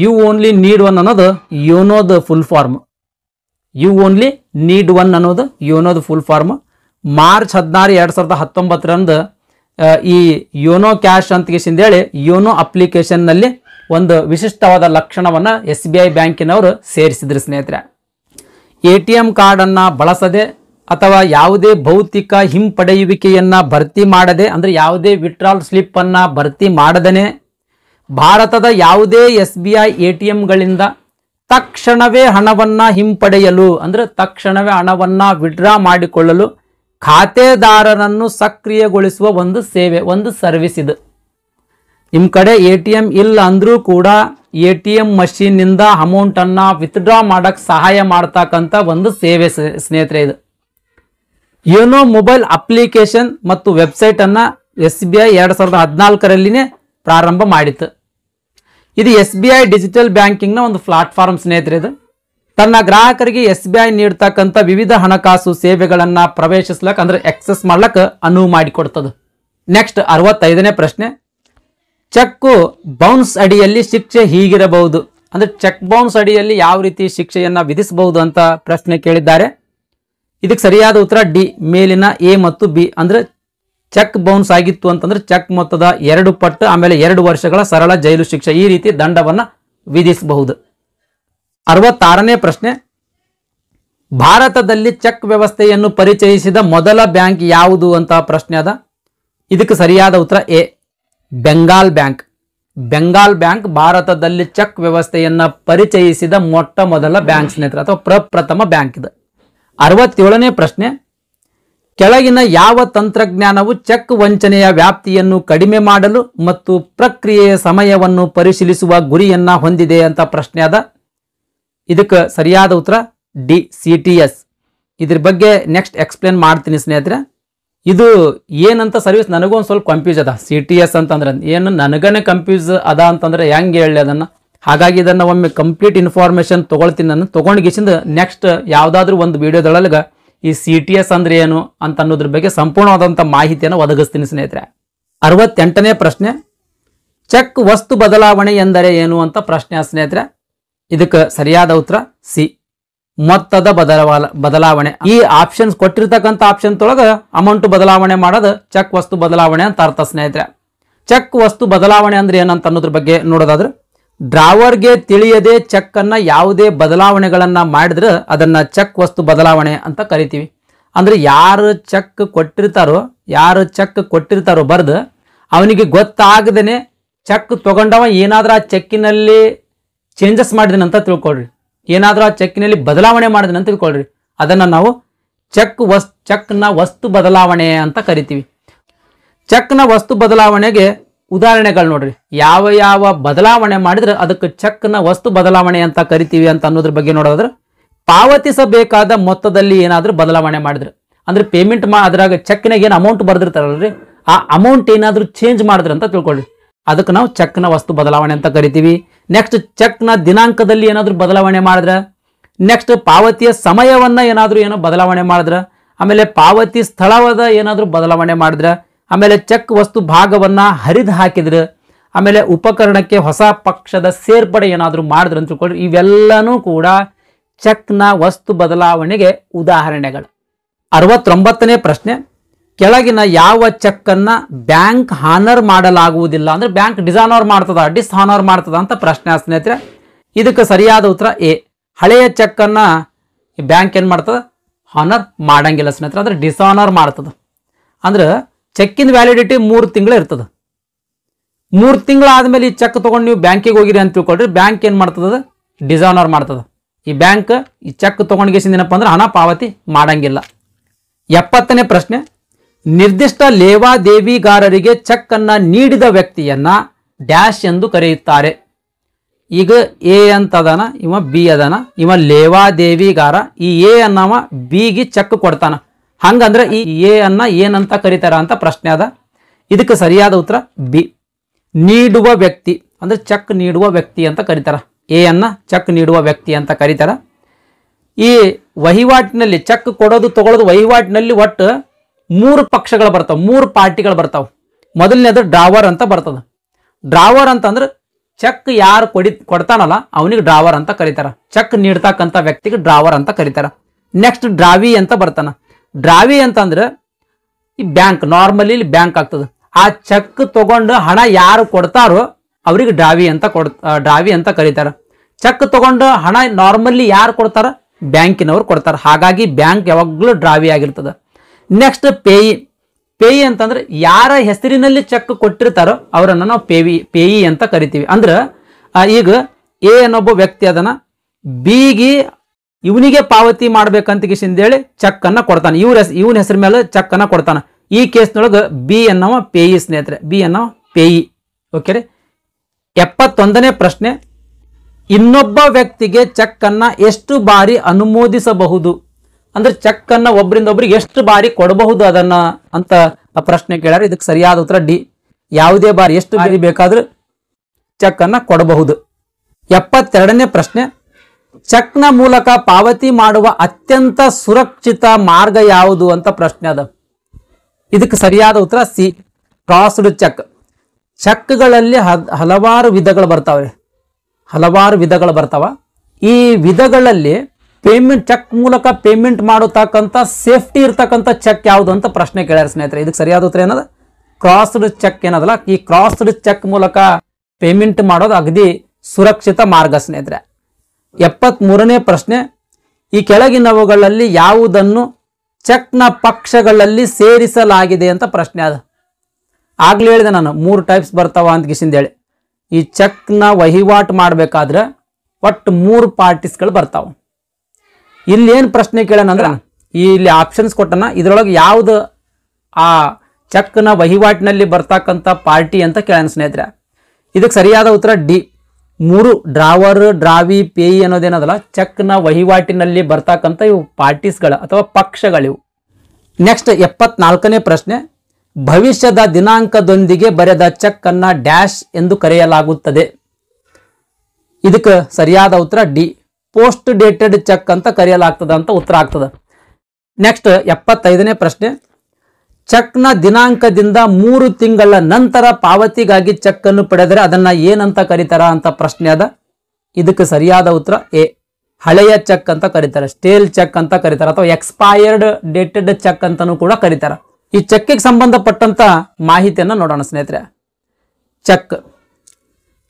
you only need one ಅನ್ನೋದು ಯೋನೋದ full form you only need one ಅನ್ನೋದು ಯೋನೋದ ಫುಲ್ ಫಾರ್ಮ್ ಮಾರ್ಚ್ ಹದಿನಾರು ಎರಡು ಸಾವಿರದ ಹತ್ತೊಂಬತ್ತರಂದು ಈ ಯೋನೋ ಕ್ಯಾಶ್ ಅಂತ ಹೇಳಿ ಯೋನೋ ಅಪ್ಲಿಕೇಶನ್ನಲ್ಲಿ ಒಂದು ವಿಶಿಷ್ಟವಾದ ಲಕ್ಷಣವನ್ನು ಎಸ್ ಬಿ ಐ ಬ್ಯಾಂಕಿನವರು ಸೇರಿಸಿದ್ರು ಸ್ನೇಹಿತರೆ ಎ ಟಿ ಎಂ ಕಾರ್ಡನ್ನು ಬಳಸದೆ ಅಥವಾ ಯಾವುದೇ ಭೌತಿಕ ಹಿಂಪಡೆಯುವಿಕೆಯನ್ನು ಭರ್ತಿ ಮಾಡದೆ ಅಂದರೆ ಯಾವುದೇ ವಿಡ್ರಾಲ್ ಸ್ಲಿಪ್ಪನ್ನು ಭರ್ತಿ ಮಾಡದೇ ಭಾರತದ ಯಾವುದೇ S B I A T ಎಂಗಳಿಂದ ತಕ್ಷಣವೇ ಹಣವನ್ನು ಹಿಂಪಡೆಯಲು ಅಂದರೆ ತಕ್ಷಣವೇ ಹಣವನ್ನು ವಿಡ್ರಾ ಮಾಡಿಕೊಳ್ಳಲು ಖಾತೆದಾರರನ್ನು ಸಕ್ರಿಯಗೊಳಿಸುವ ಒಂದು ಸೇವೆ ಒಂದು ಸರ್ವಿಸ್ ಇದು ನಿಮ್ಮ ಕಡೆ ಎ ಟಿ ಎಂ ಇಲ್ಲ ಅಂದರೂ ಕೂಡ ಎ ಟಿ ಎಮ್ ಮಷೀನಿಂದ ಅಮೌಂಟನ್ನು ವಿತ್ಡ್ರಾ ಮಾಡೋಕ್ಕೆ ಸಹಾಯ ಮಾಡ್ತಕ್ಕಂಥ ಒಂದು ಸೇವೆ ಸ್ನೇಹಿತರೆ ಇದು ಯೋನೋ ಮೊಬೈಲ್ ಅಪ್ಲಿಕೇಶನ್ ಮತ್ತು ವೆಬ್ಸೈಟನ್ನು ಎಸ್ ಬಿ ಐ ಎರಡು ಸಾವಿರದ ಹದಿನಾಲ್ಕರಲ್ಲಿನೇ ಪ್ರಾರಂಭ ಮಾಡಿತ್ತು ಇದು ಎಸ್ ಬಿ ಐ ಡಿಜಿಟಲ್ ಬ್ಯಾಂಕಿಂಗ್ನ ಒಂದು ಪ್ಲಾಟ್ಫಾರ್ಮ್ ಸ್ನೇಹಿತರೆ ಇದು ತನ್ನ ಗ್ರಾಹಕರಿಗೆ ಎಸ್ ಬಿ ಐ ನೀಡ್ತಕ್ಕಂಥ ವಿವಿಧ ಹಣಕಾಸು ಸೇವೆಗಳನ್ನು ಪ್ರವೇಶಿಸ್ಲಕ್ಕೆ ಅಂದರೆ ಎಕ್ಸೆಸ್ ಮಾಡ್ಲಕ್ಕೆ ಅನುವು ಮಾಡಿಕೊಡ್ತದೆ ನೆಕ್ಸ್ಟ್ ಅರವತ್ತೈದನೇ ಪ್ರಶ್ನೆ ಚೆಕ್ಕು ಬೌನ್ಸ್ ಅಡಿಯಲ್ಲಿ ಶಿಕ್ಷೆ ಹೀಗಿರಬಹುದು ಅಂದರೆ ಚೆಕ್ ಬೌನ್ಸ್ ಅಡಿಯಲ್ಲಿ ಯಾವ ರೀತಿ ಶಿಕ್ಷೆಯನ್ನು ವಿಧಿಸಬಹುದು ಅಂತ ಪ್ರಶ್ನೆ ಕೇಳಿದ್ದಾರೆ ಇದಕ್ಕೆ ಸರಿಯಾದ ಉತ್ತರ ಡಿ ಮೇಲಿನ ಎ ಮತ್ತು ಬಿ ಅಂದರೆ ಚೆಕ್ ಬೌನ್ಸ್ ಆಗಿತ್ತು ಅಂತಂದ್ರೆ ಚೆಕ್ ಮೊತ್ತದ ಎರಡು ಪಟ್ಟು ಆಮೇಲೆ ಎರಡು ವರ್ಷಗಳ ಸರಳ ಜೈಲು ಶಿಕ್ಷೆ ಈ ರೀತಿ ದಂಡವನ್ನು ವಿಧಿಸಬಹುದು ಅರವತ್ತಾರನೇ ಪ್ರಶ್ನೆ ಭಾರತದಲ್ಲಿ ಚೆಕ್ ವ್ಯವಸ್ಥೆಯನ್ನು ಪರಿಚಯಿಸಿದ ಮೊದಲ ಬ್ಯಾಂಕ್ ಯಾವುದು ಅಂತ ಪ್ರಶ್ನೆ ಅದ ಇದಕ್ಕೆ ಸರಿಯಾದ ಉತ್ತರ A Bengal bank Bengal bank ಭಾರತದಲ್ಲಿ ಚೆಕ್ ವ್ಯವಸ್ಥೆಯನ್ನು ಪರಿಚಯಿಸಿದ ಮೊಟ್ಟ ಮೊದಲ ಬ್ಯಾಂಕ್ ಸ್ನೇಹಿತರೆ ಅಥವಾ ಪ್ರಪ್ರಥಮ ಬ್ಯಾಂಕ್ ಇದು ಅರವತ್ತೇಳನೇ ಪ್ರಶ್ನೆ ಕೆಳಗಿನ ಯಾವ ತಂತ್ರಜ್ಞಾನವು ಚೆಕ್ ವಂಚನೆಯ ವ್ಯಾಪ್ತಿಯನ್ನು ಕಡಿಮೆ ಮಾಡಲು ಮತ್ತು ಪ್ರಕ್ರಿಯೆಯ ಸಮಯವನ್ನು ಪರಿಶೀಲಿಸುವ ಗುರಿಯನ್ನು ಹೊಂದಿದೆ ಅಂತ ಪ್ರಶ್ನೆ ಅದ ಇದಕ್ಕೆ ಸರಿಯಾದ ಉತ್ತರ ಡಿ ಸಿ ಟಿ ಎಸ್ ಇದ್ರ ಬಗ್ಗೆ ನೆಕ್ಸ್ಟ್ ಎಕ್ಸ್ಪ್ಲೇನ್ ಮಾಡ್ತೀನಿ ಸ್ನೇಹಿತರೆ ಇದು ಏನಂತ ಸರ್ವಿಸ್ ನನಗೂ ಒಂದು ಸ್ವಲ್ಪ ಕನ್ಫ್ಯೂಸ್ ಅದ ಸಿ ಟಿ ಎಸ್ ಅಂತಂದ್ರೆ ಏನು ನನಗನೇ ಕನ್ಫ್ಯೂಸ್ ಅದ ಅಂತಂದ್ರೆ ಹೆಂಗೆ ಹೇಳಿ ಅದನ್ನು ಹಾಗಾಗಿ ಇದನ್ನು ಒಮ್ಮೆ ಕಂಪ್ಲೀಟ್ ಇನ್ಫಾರ್ಮೇಷನ್ ತೊಗೊಳ್ತೀನಿ ನಾನು ತೊಗೊಂಡಿಗಿಸಿಂದ ನೆಕ್ಸ್ಟ್ ಯಾವುದಾದ್ರೂ ಒಂದು ವಿಡಿಯೋದೊಳಗೆ ಈ ಸಿ ಟಿ ಎಸ್ ಅಂದ್ರೆ ಏನು ಅಂತ ಅನ್ನೋದ್ರ ಬಗ್ಗೆ ಸಂಪೂರ್ಣವಾದಂಥ ಮಾಹಿತಿಯನ್ನು ಒದಗಿಸ್ತೀನಿ ಸ್ನೇಹಿತರೆ ಅರವತ್ತೆಂಟನೇ ಪ್ರಶ್ನೆ ಚೆಕ್ ವಸ್ತು ಬದಲಾವಣೆ ಎಂದರೆ ಏನು ಅಂತ ಪ್ರಶ್ನೆ ಸ್ನೇಹಿತರೆ ಇದಕ್ಕೆ ಸರಿಯಾದ ಉತ್ತರ ಸಿ ಮೊತ್ತದ ಬದಲಾವ ಬದಲಾವಣೆ ಈ ಆಪ್ಷನ್ಸ್ ಕೊಟ್ಟಿರ್ತಕ್ಕಂಥ ಆಪ್ಷನ್ ತೊಳಗ ಅಮೌಂಟ್ ಬದಲಾವಣೆ ಮಾಡೋದು ಚೆಕ್ ವಸ್ತು ಬದಲಾವಣೆ ಅಂತ ಅರ್ಥ ಸ್ನೇಹಿತರೆ ಚೆಕ್ ವಸ್ತು ಬದಲಾವಣೆ ಅಂದ್ರೆ ಏನಂತ ಅನ್ನೋದ್ರ ಬಗ್ಗೆ ನೋಡೋದಾದ್ರೆ ಡ್ರಾವರ್ಗೆ ತಿಳಿಯದೆ ಚೆಕ್ ಅನ್ನ ಯಾವುದೇ ಬದಲಾವಣೆಗಳನ್ನ ಮಾಡಿದ್ರೆ ಅದನ್ನ ಚೆಕ್ ವಸ್ತು ಬದಲಾವಣೆ ಅಂತ ಕರಿತೀವಿ ಅಂದ್ರೆ ಯಾರು ಚೆಕ್ ಕೊಟ್ಟಿರ್ತಾರೋ ಯಾರು ಚೆಕ್ ಕೊಟ್ಟಿರ್ತಾರೋ ಬರ್ದು ಅವನಿಗೆ ಗೊತ್ತಾಗದೇನೆ ಚೆಕ್ ತಗೊಂಡವ ಏನಾದ್ರೂ ಆ ಚೆಕ್ಕಿನಲ್ಲಿ ಚೇಂಜಸ್ ಮಾಡಿದನಂತ ತಿಳ್ಕೊಳ್ರಿ ಏನಾದರೂ ಆ ಚೆಕ್ನಲ್ಲಿ ಬದಲಾವಣೆ ಮಾಡಿದ್ನ ಅಂತ ತಿಳ್ಕೊಳ್ರಿ ಅದನ್ನು ನಾವು ಚೆಕ್ ವಸ್ ಚೆಕ್ನ ವಸ್ತು ಬದಲಾವಣೆ ಅಂತ ಕರಿತೀವಿ ಚೆಕ್ನ ವಸ್ತು ಬದಲಾವಣೆಗೆ ಉದಾಹರಣೆಗಳು ನೋಡ್ರಿ ಯಾವ ಯಾವ ಬದಲಾವಣೆ ಮಾಡಿದ್ರೆ ಅದಕ್ಕೆ ಚೆಕ್ನ ವಸ್ತು ಬದಲಾವಣೆ ಅಂತ ಕರಿತೀವಿ ಅಂತ ಅನ್ನೋದ್ರ ಬಗ್ಗೆ ನೋಡೋದಾದ್ರೆ ಪಾವತಿಸಬೇಕಾದ ಮೊತ್ತದಲ್ಲಿ ಏನಾದರೂ ಬದಲಾವಣೆ ಮಾಡಿದ್ರೆ ಅಂದ್ರೆ ಪೇಮೆಂಟ್ ಮಾ ಅದ್ರಾಗ ಚೆಕ್ನಾಗ ಏನು ಅಮೌಂಟ್ ಬರೆದಿರ್ತಾರಲ್ರಿ ಆ ಅಮೌಂಟ್ ಏನಾದರೂ ಚೇಂಜ್ ಮಾಡಿದ್ರೆ ಅಂತ ತಿಳ್ಕೊಳ್ರಿ ಅದಕ್ಕೆ ನಾವು ಚೆಕ್ನ ವಸ್ತು ಬದಲಾವಣೆ ಅಂತ ಕರಿತೀವಿ ನೆಕ್ಸ್ಟ್ ಚೆಕ್ನ ದಿನಾಂಕದಲ್ಲಿ ಏನಾದರೂ ಬದಲಾವಣೆ ಮಾಡಿದ್ರೆ ನೆಕ್ಸ್ಟ್ ಪಾವತಿಯ ಸಮಯವನ್ನು ಏನಾದರೂ ಏನೋ ಬದಲಾವಣೆ ಮಾಡಿದ್ರೆ ಆಮೇಲೆ ಪಾವತಿ ಸ್ಥಳವಾದ ಏನಾದರೂ ಬದಲಾವಣೆ ಮಾಡಿದ್ರೆ ಆಮೇಲೆ ಚೆಕ್ ವಸ್ತು ಭಾಗವನ್ನು ಹರಿದು ಹಾಕಿದ್ರೆ ಆಮೇಲೆ ಉಪಕರಣಕ್ಕೆ ಹೊಸ ಪಕ್ಷದ ಸೇರ್ಪಡೆ ಏನಾದರೂ ಮಾಡಿದ್ರೆ ಅಂತ ತಿಳ್ಕೊಳ್ರಿ ಇವೆಲ್ಲನೂ ಕೂಡ ಚೆಕ್ನ ವಸ್ತು ಬದಲಾವಣೆಗೆ ಉದಾಹರಣೆಗಳು ಅರವತ್ತೊಂಬತ್ತನೇ ಪ್ರಶ್ನೆ ಕೆಳಗಿನ ಯಾವ ಚೆಕ್ಕನ್ನು ಬ್ಯಾಂಕ್ ಹಾನರ್ ಮಾಡಲಾಗುವುದಿಲ್ಲ ಅಂದ್ರೆ ಬ್ಯಾಂಕ್ ಡಿಸಾನರ್ ಮಾಡ್ತದ ಹಾನರ್ ಮಾಡ್ತದ ಅಂತ ಪ್ರಶ್ನೆ ಸ್ನೇಹಿತರೆ ಇದಕ್ಕೆ ಸರಿಯಾದ ಉತ್ತರ ಎ ಹಳೆಯ ಚೆಕ್ಕನ್ನು ಬ್ಯಾಂಕ್ ಏನು ಮಾಡ್ತದೆ ಹಾನರ್ ಮಾಡಂಗಿಲ್ಲ ಸ್ನೇಹಿತರೆ ಅಂದ್ರೆ ಡಿಸಾನರ್ ಮಾಡ್ತದೆ ಅಂದ್ರೆ ಚೆಕ್ಕಿನ ವ್ಯಾಲಿಡಿಟಿ ಮೂರು ತಿಂಗಳು ಇರ್ತದೆ ಮೂರು ಆದ್ಮೇಲೆ ಈ ಚೆಕ್ ತಗೊಂಡು ನೀವು ಬ್ಯಾಂಕಿಗೆ ಹೋಗಿರಿ ಅಂತ ತಿಳ್ಕೊಳ್ರಿ ಬ್ಯಾಂಕ್ ಏನು ಮಾಡ್ತದೆ ಡಿಸಾನರ್ ಮಾಡ್ತದೆ ಈ ಬ್ಯಾಂಕ್ ಈ ಚೆಕ್ ತೊಗೊಂಡ್ಗೇಸಿಂದ ಏನಪ್ಪ ಅಂದ್ರೆ ಹಣ ಪಾವತಿ ಮಾಡಂಗಿಲ್ಲ ಎಪ್ಪತ್ತನೇ ಪ್ರಶ್ನೆ ನಿರ್ದಿಷ್ಟ ಲೇವಾದೇವಿಗಾರರಿಗೆ ಚೆಕ್ ಅನ್ನ ನೀಡಿದ ವ್ಯಕ್ತಿಯನ್ನ ಡ್ಯಾಶ್ ಎಂದು ಕರೆಯುತ್ತಾರೆ ಈಗ ಎ ಅಂತ ಅದಾನ ಇವ ಬಿ ಅದನ ಇವ ಲೇವಾದೇವಿಗಾರ ಈ ಎ ಅನ್ನವ ಬಿಗೆ ಚೆಕ್ ಕೊಡ್ತಾನ ಹಂಗಂದ್ರೆ ಈ ಎ ಅನ್ನ ಏನಂತ ಕರೀತಾರ ಅಂತ ಪ್ರಶ್ನೆ ಅದ ಇದಕ್ಕೆ ಸರಿಯಾದ ಉತ್ತರ ಬಿ ನೀಡುವ ವ್ಯಕ್ತಿ ಅಂದ್ರೆ ಚೆಕ್ ನೀಡುವ ವ್ಯಕ್ತಿ ಅಂತ ಕರೀತಾರ ಎ ಅನ್ನ ಚೆಕ್ ನೀಡುವ ವ್ಯಕ್ತಿ ಅಂತ ಕರೀತಾರ ಈ ವಹಿವಾಟಿನಲ್ಲಿ ಚೆಕ್ ಕೊಡೋದು ತಗೊಳ್ಳೋದು ವಹಿವಾಟಿನಲ್ಲಿ ಒಟ್ಟು ಮೂರು ಪಕ್ಷಗಳು ಬರ್ತಾವೆ ಮೂರು ಪಾರ್ಟಿಗಳು ಬರ್ತಾವೆ ಮೊದಲನೇದು ಡ್ರಾವರ್ ಅಂತ ಬರ್ತದೆ ಡ್ರಾವರ್ ಅಂತಂದ್ರೆ ಚೆಕ್ ಯಾರು ಕೊಡಿ ಕೊಡ್ತಾನಲ್ಲ ಅವನಿಗೆ ಡ್ರಾವರ್ ಅಂತ ಕರೀತಾರ ಚೆಕ್ ನೀಡ್ತಕ್ಕಂಥ ವ್ಯಕ್ತಿಗೆ ಡ್ರಾವರ್ ಅಂತ ಕರೀತಾರ ನೆಕ್ಸ್ಟ್ ಡ್ರಾವಿ ಅಂತ ಬರ್ತಾನ ಡ್ರಾವಿ ಅಂತಂದ್ರೆ ಈ ಬ್ಯಾಂಕ್ ನಾರ್ಮಲಿ ಇಲ್ಲಿ ಬ್ಯಾಂಕ್ ಆಗ್ತದೆ ಆ ಚೆಕ್ ತಗೊಂಡು ಹಣ ಯಾರು ಕೊಡ್ತಾರೋ ಅವ್ರಿಗೆ ಡ್ರಾವಿ ಅಂತ ಕೊಡ್ ಡ್ರಾವಿ ಅಂತ ಕರೀತಾರ ಚೆಕ್ ತಗೊಂಡು ಹಣ ನಾರ್ಮಲಿ ಯಾರು ಕೊಡ್ತಾರ ಬ್ಯಾಂಕಿನವ್ರು ಕೊಡ್ತಾರ ಹಾಗಾಗಿ ಬ್ಯಾಂಕ್ ಯಾವಾಗಲೂ ಡ್ರಾವಿ ಆಗಿರ್ತದೆ ನೆಕ್ಸ್ಟ್ ಪೇಯಿ ಪೇಯಿ ಅಂತಂದ್ರೆ ಯಾರ ಹೆಸರಿನಲ್ಲಿ ಚೆಕ್ ಕೊಟ್ಟಿರ್ತಾರೋ ಅವರನ್ನು ನಾವು ಪೇವಿ ಪೇಯಿ ಅಂತ ಕರಿತೀವಿ ಅಂದ್ರೆ ಈಗ ಎ ಅನ್ನೊಬ್ಬ ವ್ಯಕ್ತಿ ಅದನ್ನು ಬಿಗೆ ಇವನಿಗೆ ಪಾವತಿ ಮಾಡ್ಬೇಕಂತ ಹೇಳಿ ಚೆಕ್ ಅನ್ನ ಕೊಡ್ತಾನೆ ಇವ್ರ ಇವನ ಹೆಸರು ಮೇಲೆ ಚೆಕ್ ಅನ್ನ ಕೊಡ್ತಾನೆ ಈ ಕೇಸ್ನೊಳಗೆ ಬಿ ಅನ್ನೋ ಪೇಯಿ ಸ್ನೇಹಿತರೆ ಬಿ ಅನ್ನೋ ಪೇಯಿ ಓಕೆ ರೀ ಎಪ್ಪತ್ತೊಂದನೇ ಪ್ರಶ್ನೆ ಇನ್ನೊಬ್ಬ ವ್ಯಕ್ತಿಗೆ ಚೆಕ್ ಅನ್ನ ಎಷ್ಟು ಬಾರಿ ಅನುಮೋದಿಸಬಹುದು ಅಂದ್ರೆ ಚೆಕ್ ಅನ್ನ ಒಬ್ಬರಿಂದ ಒಬ್ರಿಗೆ ಎಷ್ಟು ಬಾರಿ ಕೊಡಬಹುದು ಅದನ್ನ ಅಂತ ಪ್ರಶ್ನೆ ಕೇಳ್ಯಾರ ಇದಕ್ಕೆ ಸರಿಯಾದ ಉತ್ತರ ಡಿ ಯಾವುದೇ ಬಾರಿ ಎಷ್ಟು ಬಾರಿ ಬೇಕಾದ್ರೂ ಚೆಕ್ ಅನ್ನ ಕೊಡಬಹುದು ಎಪ್ಪತ್ತೆರಡನೇ ಪ್ರಶ್ನೆ ಚೆಕ್ನ ಮೂಲಕ ಪಾವತಿ ಮಾಡುವ ಅತ್ಯಂತ ಸುರಕ್ಷಿತ ಮಾರ್ಗ ಯಾವುದು ಅಂತ ಪ್ರಶ್ನೆ ಅದ ಇದಕ್ಕೆ ಸರಿಯಾದ ಉತ್ತರ ಸಿ ಕ್ರಾಸ್ಡ್ ಚೆಕ್ ಚೆಕ್ಗಳಲ್ಲಿ ಹಲವಾರು ವಿಧಗಳು ಬರ್ತಾವೆ ಹಲವಾರು ವಿಧಗಳು ಬರ್ತಾವ ಈ ವಿಧಗಳಲ್ಲಿ ಪೇಮೆಂಟ್ ಚೆಕ್ ಮೂಲಕ ಪೇಮೆಂಟ್ ಮಾಡತಕ್ಕಂಥ ಸೇಫ್ಟಿ ಇರ್ತಕ್ಕಂಥ ಚೆಕ್ ಯಾವುದು ಅಂತ ಪ್ರಶ್ನೆ ಕೇಳ್ಯಾರ ಸ್ನೇಹಿತರೆ ಇದಕ್ಕೆ ಸರಿಯಾದ ಉತ್ತರ ಏನದ ಕ್ರಾಸ್ಡ್ ಚೆಕ್ ಏನದಲ್ಲ ಈ ಕ್ರಾಸ್ಡ್ ಚೆಕ್ ಮೂಲಕ ಪೇಮೆಂಟ್ ಮಾಡೋದು ಅಗದಿ ಸುರಕ್ಷಿತ ಮಾರ್ಗ ಸ್ನೇಹಿತರೆ ಎಪ್ಪತ್ಮೂರನೇ ಪ್ರಶ್ನೆ ಈ ಕೆಳಗಿನವುಗಳಲ್ಲಿ ಯಾವುದನ್ನು ಚೆಕ್ನ ಪಕ್ಷಗಳಲ್ಲಿ ಸೇರಿಸಲಾಗಿದೆ ಅಂತ ಪ್ರಶ್ನೆ ಅದು ಆಗ್ಲೇ ಹೇಳಿದೆ ನಾನು ಮೂರು ಟೈಪ್ಸ್ ಬರ್ತಾವ ಅಂತ ಹೇಳಿ ಈ ಚೆಕ್ನ ವಹಿವಾಟು ಮಾಡಬೇಕಾದ್ರೆ ಒಟ್ಟು ಮೂರು ಪಾರ್ಟೀಸ್ಗಳು ಬರ್ತಾವೆ ಇಲ್ಲಿ ಏನು ಪ್ರಶ್ನೆ ಕೇಳೋಣ ಅಂದ್ರೆ ಇಲ್ಲಿ ಆಪ್ಷನ್ಸ್ ಕೊಟ್ಟನ ಇದರೊಳಗೆ ಯಾವುದು ಆ ಚೆಕ್ನ ವಹಿವಾಟಿನಲ್ಲಿ ಬರ್ತಕ್ಕಂಥ ಪಾರ್ಟಿ ಅಂತ ಕೇಳೋಣ ಸ್ನೇಹಿತರೆ ಇದಕ್ಕೆ ಸರಿಯಾದ ಉತ್ತರ ಡಿ ಮೂರು ಡ್ರಾವರ್ ಡ್ರಾವಿ ಪೇಯಿ ಅನ್ನೋದೇನದಲ್ಲ ಚೆಕ್ನ ವಹಿವಾಟಿನಲ್ಲಿ ಬರ್ತಕ್ಕಂಥ ಇವು ಪಾರ್ಟೀಸ್ಗಳು ಅಥವಾ ಪಕ್ಷಗಳಿವು ನೆಕ್ಸ್ಟ್ ಎಪ್ಪತ್ನಾಲ್ಕನೇ ಪ್ರಶ್ನೆ ಭವಿಷ್ಯದ ದಿನಾಂಕದೊಂದಿಗೆ ಬರೆದ ಚೆಕ್ ಡ್ಯಾಶ್ ಎಂದು ಕರೆಯಲಾಗುತ್ತದೆ ಇದಕ್ಕೆ ಸರಿಯಾದ ಉತ್ತರ ಡಿ ಪೋಸ್ಟ್ ಡೇಟೆಡ್ ಚೆಕ್ ಅಂತ ಕರೆಯಲಾಗ್ತದ ಅಂತ ಉತ್ತರ ಆಗ್ತದ ನೆಕ್ಸ್ಟ್ ಎಪ್ಪತ್ತೈದನೇ ಪ್ರಶ್ನೆ ಚೆಕ್ನ ದಿನಾಂಕದಿಂದ ಮೂರು ತಿಂಗಳ ನಂತರ ಪಾವತಿಗಾಗಿ ಚೆಕ್ ಅನ್ನು ಪಡೆದರೆ ಅದನ್ನ ಏನಂತ ಕರೀತಾರ ಅಂತ ಪ್ರಶ್ನೆ ಅದ ಇದಕ್ಕೆ ಸರಿಯಾದ ಉತ್ತರ ಎ ಹಳೆಯ ಚೆಕ್ ಅಂತ ಕರೀತಾರೆ ಸ್ಟೇಲ್ ಚೆಕ್ ಅಂತ ಕರೀತಾರೆ ಅಥವಾ ಎಕ್ಸ್ಪೈರ್ಡ್ ಡೇಟೆಡ್ ಚೆಕ್ ಅಂತಾನೂ ಕೂಡ ಕರೀತಾರೆ ಈ ಚೆಕ್ಗೆ ಸಂಬಂಧಪಟ್ಟಂತ ಮಾಹಿತಿಯನ್ನು ನೋಡೋಣ ಸ್ನೇಹಿತರೆ ಚೆಕ್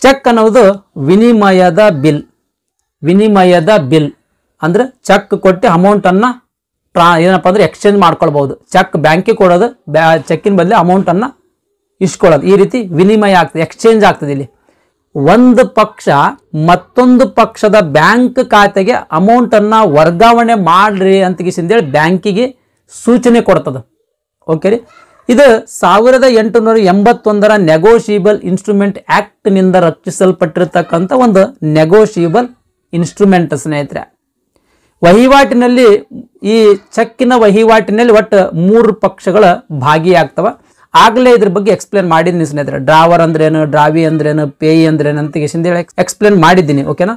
ಚೆಕ್ ಅನ್ನೋದು ವಿನಿಮಯದ ಬಿಲ್ ವಿನಿಮಯದ ಬಿಲ್ ಅಂದ್ರೆ ಚೆಕ್ ಕೊಟ್ಟು ಅಮೌಂಟನ್ನು ಟ್ರಾ ಏನಪ್ಪ ಅಂದ್ರೆ ಎಕ್ಸ್ಚೇಂಜ್ ಮಾಡ್ಕೊಳ್ಬಹುದು ಚೆಕ್ ಬ್ಯಾಂಕಿಗೆ ಕೊಡೋದು ಬ್ಯಾ ಚೆಕ್ಕಿನ ಬದಲು ಅಮೌಂಟನ್ನು ಇಸ್ಕೊಳ್ಳೋದು ಈ ರೀತಿ ವಿನಿಮಯ ಆಗ್ತದೆ ಎಕ್ಸ್ಚೇಂಜ್ ಆಗ್ತದೆ ಇಲ್ಲಿ ಒಂದು ಪಕ್ಷ ಮತ್ತೊಂದು ಪಕ್ಷದ ಬ್ಯಾಂಕ್ ಖಾತೆಗೆ ಅಮೌಂಟನ್ನು ವರ್ಗಾವಣೆ ಮಾಡ್ರಿ ಅಂತೇಳಿ ಬ್ಯಾಂಕಿಗೆ ಸೂಚನೆ ಕೊಡ್ತದೆ ಓಕೆ ರೀ ಇದು ಸಾವಿರದ ಎಂಟುನೂರ ಎಂಬತ್ತೊಂದರ ನೆಗೋಷಿಯಬಲ್ ಇನ್ಸ್ಟ್ರೂಮೆಂಟ್ ಆ್ಯಕ್ಟ್ನಿಂದ ರಕ್ಷಿಸಲ್ಪಟ್ಟಿರ್ತಕ್ಕಂಥ ಒಂದು ನೆಗೋಷಿಯಬಲ್ ಇನ್ಸ್ಟ್ರೂಮೆಂಟ್ ಸ್ನೇಹಿತರೆ ವಹಿವಾಟಿನಲ್ಲಿ ಈ ಚೆಕ್ಕಿನ ವಹಿವಾಟಿನಲ್ಲಿ ಒಟ್ಟು ಮೂರು ಪಕ್ಷಗಳು ಭಾಗಿಯಾಗ್ತವೆ ಆಗಲೇ ಇದ್ರ ಬಗ್ಗೆ ಎಕ್ಸ್ಪ್ಲೇನ್ ಮಾಡಿದ್ದೀನಿ ಸ್ನೇಹಿತರೆ ಡ್ರಾವರ್ ಅಂದ್ರೇನು ಡ್ರಾವಿ ಅಂದ್ರೇನು ಪೇ ಅಂದ್ರೇನು ಅಂತ ಹೇಳಿ ಎಕ್ಸ್ಪ್ಲೇನ್ ಮಾಡಿದ್ದೀನಿ ಓಕೆನಾ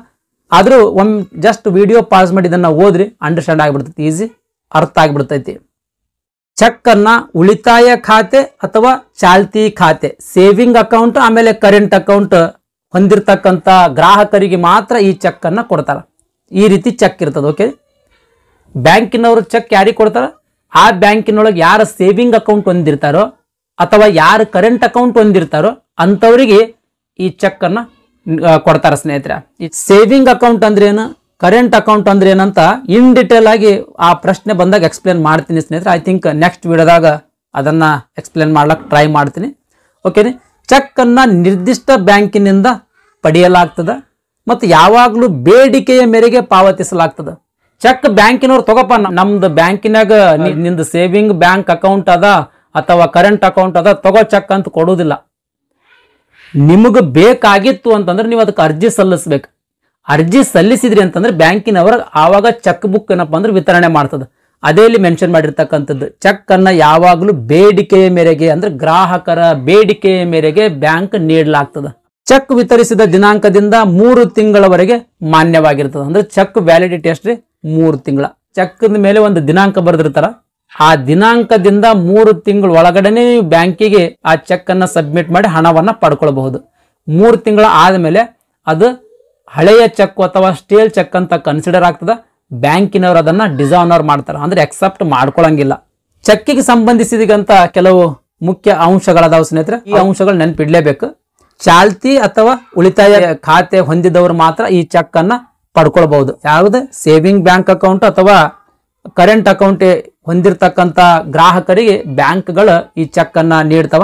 ಆದರೂ ಒಮ್ಮೆ ಜಸ್ಟ್ ವಿಡಿಯೋ ಪಾಸ್ ಮಾಡಿ ಇದನ್ನು ಓದ್ರಿ ಅಂಡರ್ಸ್ಟ್ಯಾಂಡ್ ಆಗಿಬಿಡ್ತೈತಿ ಈಸಿ ಅರ್ಥ ಆಗಿಬಿಡ್ತೈತಿ ಚೆಕ್ಕನ್ನು ಉಳಿತಾಯ ಖಾತೆ ಅಥವಾ ಚಾಲ್ತಿ ಖಾತೆ ಸೇವಿಂಗ್ ಅಕೌಂಟ್ ಆಮೇಲೆ ಕರೆಂಟ್ ಅಕೌಂಟ್ ಹೊಂದಿರತಕ್ಕಂಥ ಗ್ರಾಹಕರಿಗೆ ಮಾತ್ರ ಈ ಚೆಕ್ಕನ್ನು ಕೊಡ್ತಾರೆ ಈ ರೀತಿ ಚೆಕ್ ಇರ್ತದೆ ಓಕೆ ಬ್ಯಾಂಕಿನವರು ಚೆಕ್ ಯಾರಿಗೆ ಕೊಡ್ತಾರೆ ಆ ಬ್ಯಾಂಕಿನೊಳಗೆ ಯಾರ ಸೇವಿಂಗ್ ಅಕೌಂಟ್ ಹೊಂದಿರ್ತಾರೋ ಅಥವಾ ಯಾರು ಕರೆಂಟ್ ಅಕೌಂಟ್ ಹೊಂದಿರ್ತಾರೋ ಅಂಥವರಿಗೆ ಈ ಚೆಕ್ಕನ್ನು ಕೊಡ್ತಾರೆ ಸ್ನೇಹಿತರೆ ಈ ಸೇವಿಂಗ್ ಅಕೌಂಟ್ ಅಂದ್ರೆ ಏನು ಕರೆಂಟ್ ಅಕೌಂಟ್ ಅಂದ್ರೆ ಏನಂತ ಇನ್ ಡಿಟೇಲ್ ಆಗಿ ಆ ಪ್ರಶ್ನೆ ಬಂದಾಗ ಎಕ್ಸ್ಪ್ಲೇನ್ ಮಾಡ್ತೀನಿ ಸ್ನೇಹಿತರೆ ಐ ಥಿಂಕ್ ನೆಕ್ಸ್ಟ್ ವಿಡಿಯೋದಾಗ ಅದನ್ನು ಎಕ್ಸ್ಪ್ಲೇನ್ ಮಾಡ್ಲಿಕ್ಕೆ ಟ್ರೈ ಮಾಡ್ತೀನಿ ಓಕೆನಿ ಚೆಕ್ ಅನ್ನ ನಿರ್ದಿಷ್ಟ ಬ್ಯಾಂಕಿನಿಂದ ಪಡೆಯಲಾಗ್ತದ ಮತ್ತು ಯಾವಾಗಲೂ ಬೇಡಿಕೆಯ ಮೇರೆಗೆ ಪಾವತಿಸಲಾಗ್ತದ ಚೆಕ್ ಬ್ಯಾಂಕಿನವ್ರು ತಗೋಪ ನಮ್ದು ಬ್ಯಾಂಕಿನಾಗ ನಿಂದು ಸೇವಿಂಗ್ ಬ್ಯಾಂಕ್ ಅಕೌಂಟ್ ಅದ ಅಥವಾ ಕರೆಂಟ್ ಅಕೌಂಟ್ ಅದ ತಗೋ ಚೆಕ್ ಅಂತ ಕೊಡೋದಿಲ್ಲ ನಿಮಗೆ ಬೇಕಾಗಿತ್ತು ಅಂತಂದ್ರೆ ನೀವು ಅದಕ್ಕೆ ಅರ್ಜಿ ಸಲ್ಲಿಸ್ಬೇಕು ಅರ್ಜಿ ಸಲ್ಲಿಸಿದ್ರಿ ಅಂತಂದ್ರೆ ಬ್ಯಾಂಕಿನವ್ರ ಆವಾಗ ಚೆಕ್ ಬುಕ್ ಏನಪ್ಪ ಅಂದ್ರೆ ವಿತರಣೆ ಮಾಡ್ತದೆ ಅದೇ ಇಲ್ಲಿ ಮೆನ್ಷನ್ ಮಾಡಿರ್ತಕ್ಕಂಥದ್ದು ಚೆಕ್ ಅನ್ನ ಯಾವಾಗಲೂ ಬೇಡಿಕೆಯ ಮೇರೆಗೆ ಅಂದ್ರೆ ಗ್ರಾಹಕರ ಬೇಡಿಕೆಯ ಮೇರೆಗೆ ಬ್ಯಾಂಕ್ ನೀಡಲಾಗ್ತದ ಚೆಕ್ ವಿತರಿಸಿದ ದಿನಾಂಕದಿಂದ ಮೂರು ತಿಂಗಳವರೆಗೆ ಮಾನ್ಯವಾಗಿರ್ತದೆ ಅಂದ್ರೆ ಚೆಕ್ ವ್ಯಾಲಿಡಿಟಿ ಅಷ್ಟೇ ಮೂರು ತಿಂಗಳ ಚೆಕ್ ಮೇಲೆ ಒಂದು ದಿನಾಂಕ ಬರೆದಿರ್ತಾರ ಆ ದಿನಾಂಕದಿಂದ ಮೂರು ತಿಂಗಳ ಒಳಗಡೆನೆ ಬ್ಯಾಂಕಿಗೆ ಆ ಚೆಕ್ ಅನ್ನ ಸಬ್ಮಿಟ್ ಮಾಡಿ ಹಣವನ್ನ ಪಡ್ಕೊಳ್ಬಹುದು ಮೂರು ತಿಂಗಳ ಆದಮೇಲೆ ಅದು ಹಳೆಯ ಚೆಕ್ ಅಥವಾ ಸ್ಟೇಲ್ ಚೆಕ್ ಅಂತ ಕನ್ಸಿಡರ್ ಆಗ್ತದೆ ಬ್ಯಾಂಕಿನವರು ಅದನ್ನು ಡಿಸಾನರ್ ಮಾಡ್ತಾರೆ ಅಂದರೆ ಎಕ್ಸೆಪ್ಟ್ ಮಾಡ್ಕೊಳ್ಳಂಗಿಲ್ಲ ಚೆಕ್ಕಿಗೆ ಸಂಬಂಧಿಸಿದಂತ ಕೆಲವು ಮುಖ್ಯ ಅಂಶಗಳದಾವ ಸ್ನೇಹಿತರೆ ಈ ಅಂಶಗಳು ನೆನಪಿಡ್ಲೇಬೇಕು ಚಾಲ್ತಿ ಅಥವಾ ಉಳಿತಾಯ ಖಾತೆ ಹೊಂದಿದವರು ಮಾತ್ರ ಈ ಚೆಕ್ ಅನ್ನ ಪಡ್ಕೊಳ್ಬಹುದು ಯಾವುದೇ ಸೇವಿಂಗ್ ಬ್ಯಾಂಕ್ ಅಕೌಂಟ್ ಅಥವಾ ಕರೆಂಟ್ ಅಕೌಂಟ್ ಹೊಂದಿರತಕ್ಕಂತ ಗ್ರಾಹಕರಿಗೆ ಬ್ಯಾಂಕ್ಗಳು ಈ ಚೆಕ್ ಅನ್ನ ನೀಡ್ತವ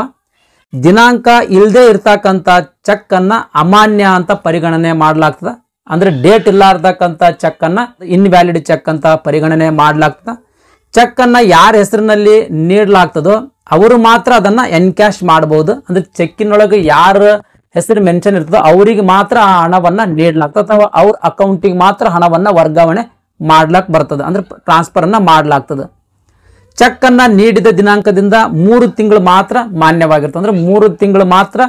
ದಿನಾಂಕ ಇಲ್ಲದೆ ಇರ್ತಕ್ಕಂಥ ಚೆಕ್ ಅನ್ನ ಅಮಾನ್ಯ ಅಂತ ಪರಿಗಣನೆ ಮಾಡಲಾಗ್ತದೆ ಅಂದ್ರೆ ಡೇಟ್ ಇಲ್ಲಾರ್ದಕ್ಕಂಥ ಚೆಕ್ಕನ್ನು ಇನ್ವ್ಯಾಲಿಡ್ ಚೆಕ್ ಅಂತ ಪರಿಗಣನೆ ಮಾಡಲಾಗ್ತದೆ ಚೆಕ್ಕನ್ನು ಯಾರ ಹೆಸರಿನಲ್ಲಿ ನೀಡಲಾಗ್ತದೋ ಅವರು ಮಾತ್ರ ಅದನ್ನು ಎನ್ಕ್ಯಾಶ್ ಮಾಡ್ಬೋದು ಅಂದ್ರೆ ಚೆಕ್ಕಿನೊಳಗೆ ಯಾರ ಹೆಸರು ಮೆನ್ಷನ್ ಇರ್ತದೋ ಅವರಿಗೆ ಮಾತ್ರ ಆ ಹಣವನ್ನು ನೀಡಲಾಗ್ತದೆ ಅಥವಾ ಅವ್ರ ಅಕೌಂಟಿಗೆ ಮಾತ್ರ ಹಣವನ್ನು ವರ್ಗಾವಣೆ ಮಾಡ್ಲಾಕ್ ಬರ್ತದೆ ಟ್ರಾನ್ಸ್ಫರ್ ಟ್ರಾನ್ಸ್ಫರನ್ನು ಮಾಡಲಾಗ್ತದೆ ಚೆಕ್ಕನ್ನು ನೀಡಿದ ದಿನಾಂಕದಿಂದ ಮೂರು ತಿಂಗಳು ಮಾತ್ರ ಮಾನ್ಯವಾಗಿರ್ತದೆ ಅಂದರೆ ಮೂರು ತಿಂಗಳು ಮಾತ್ರ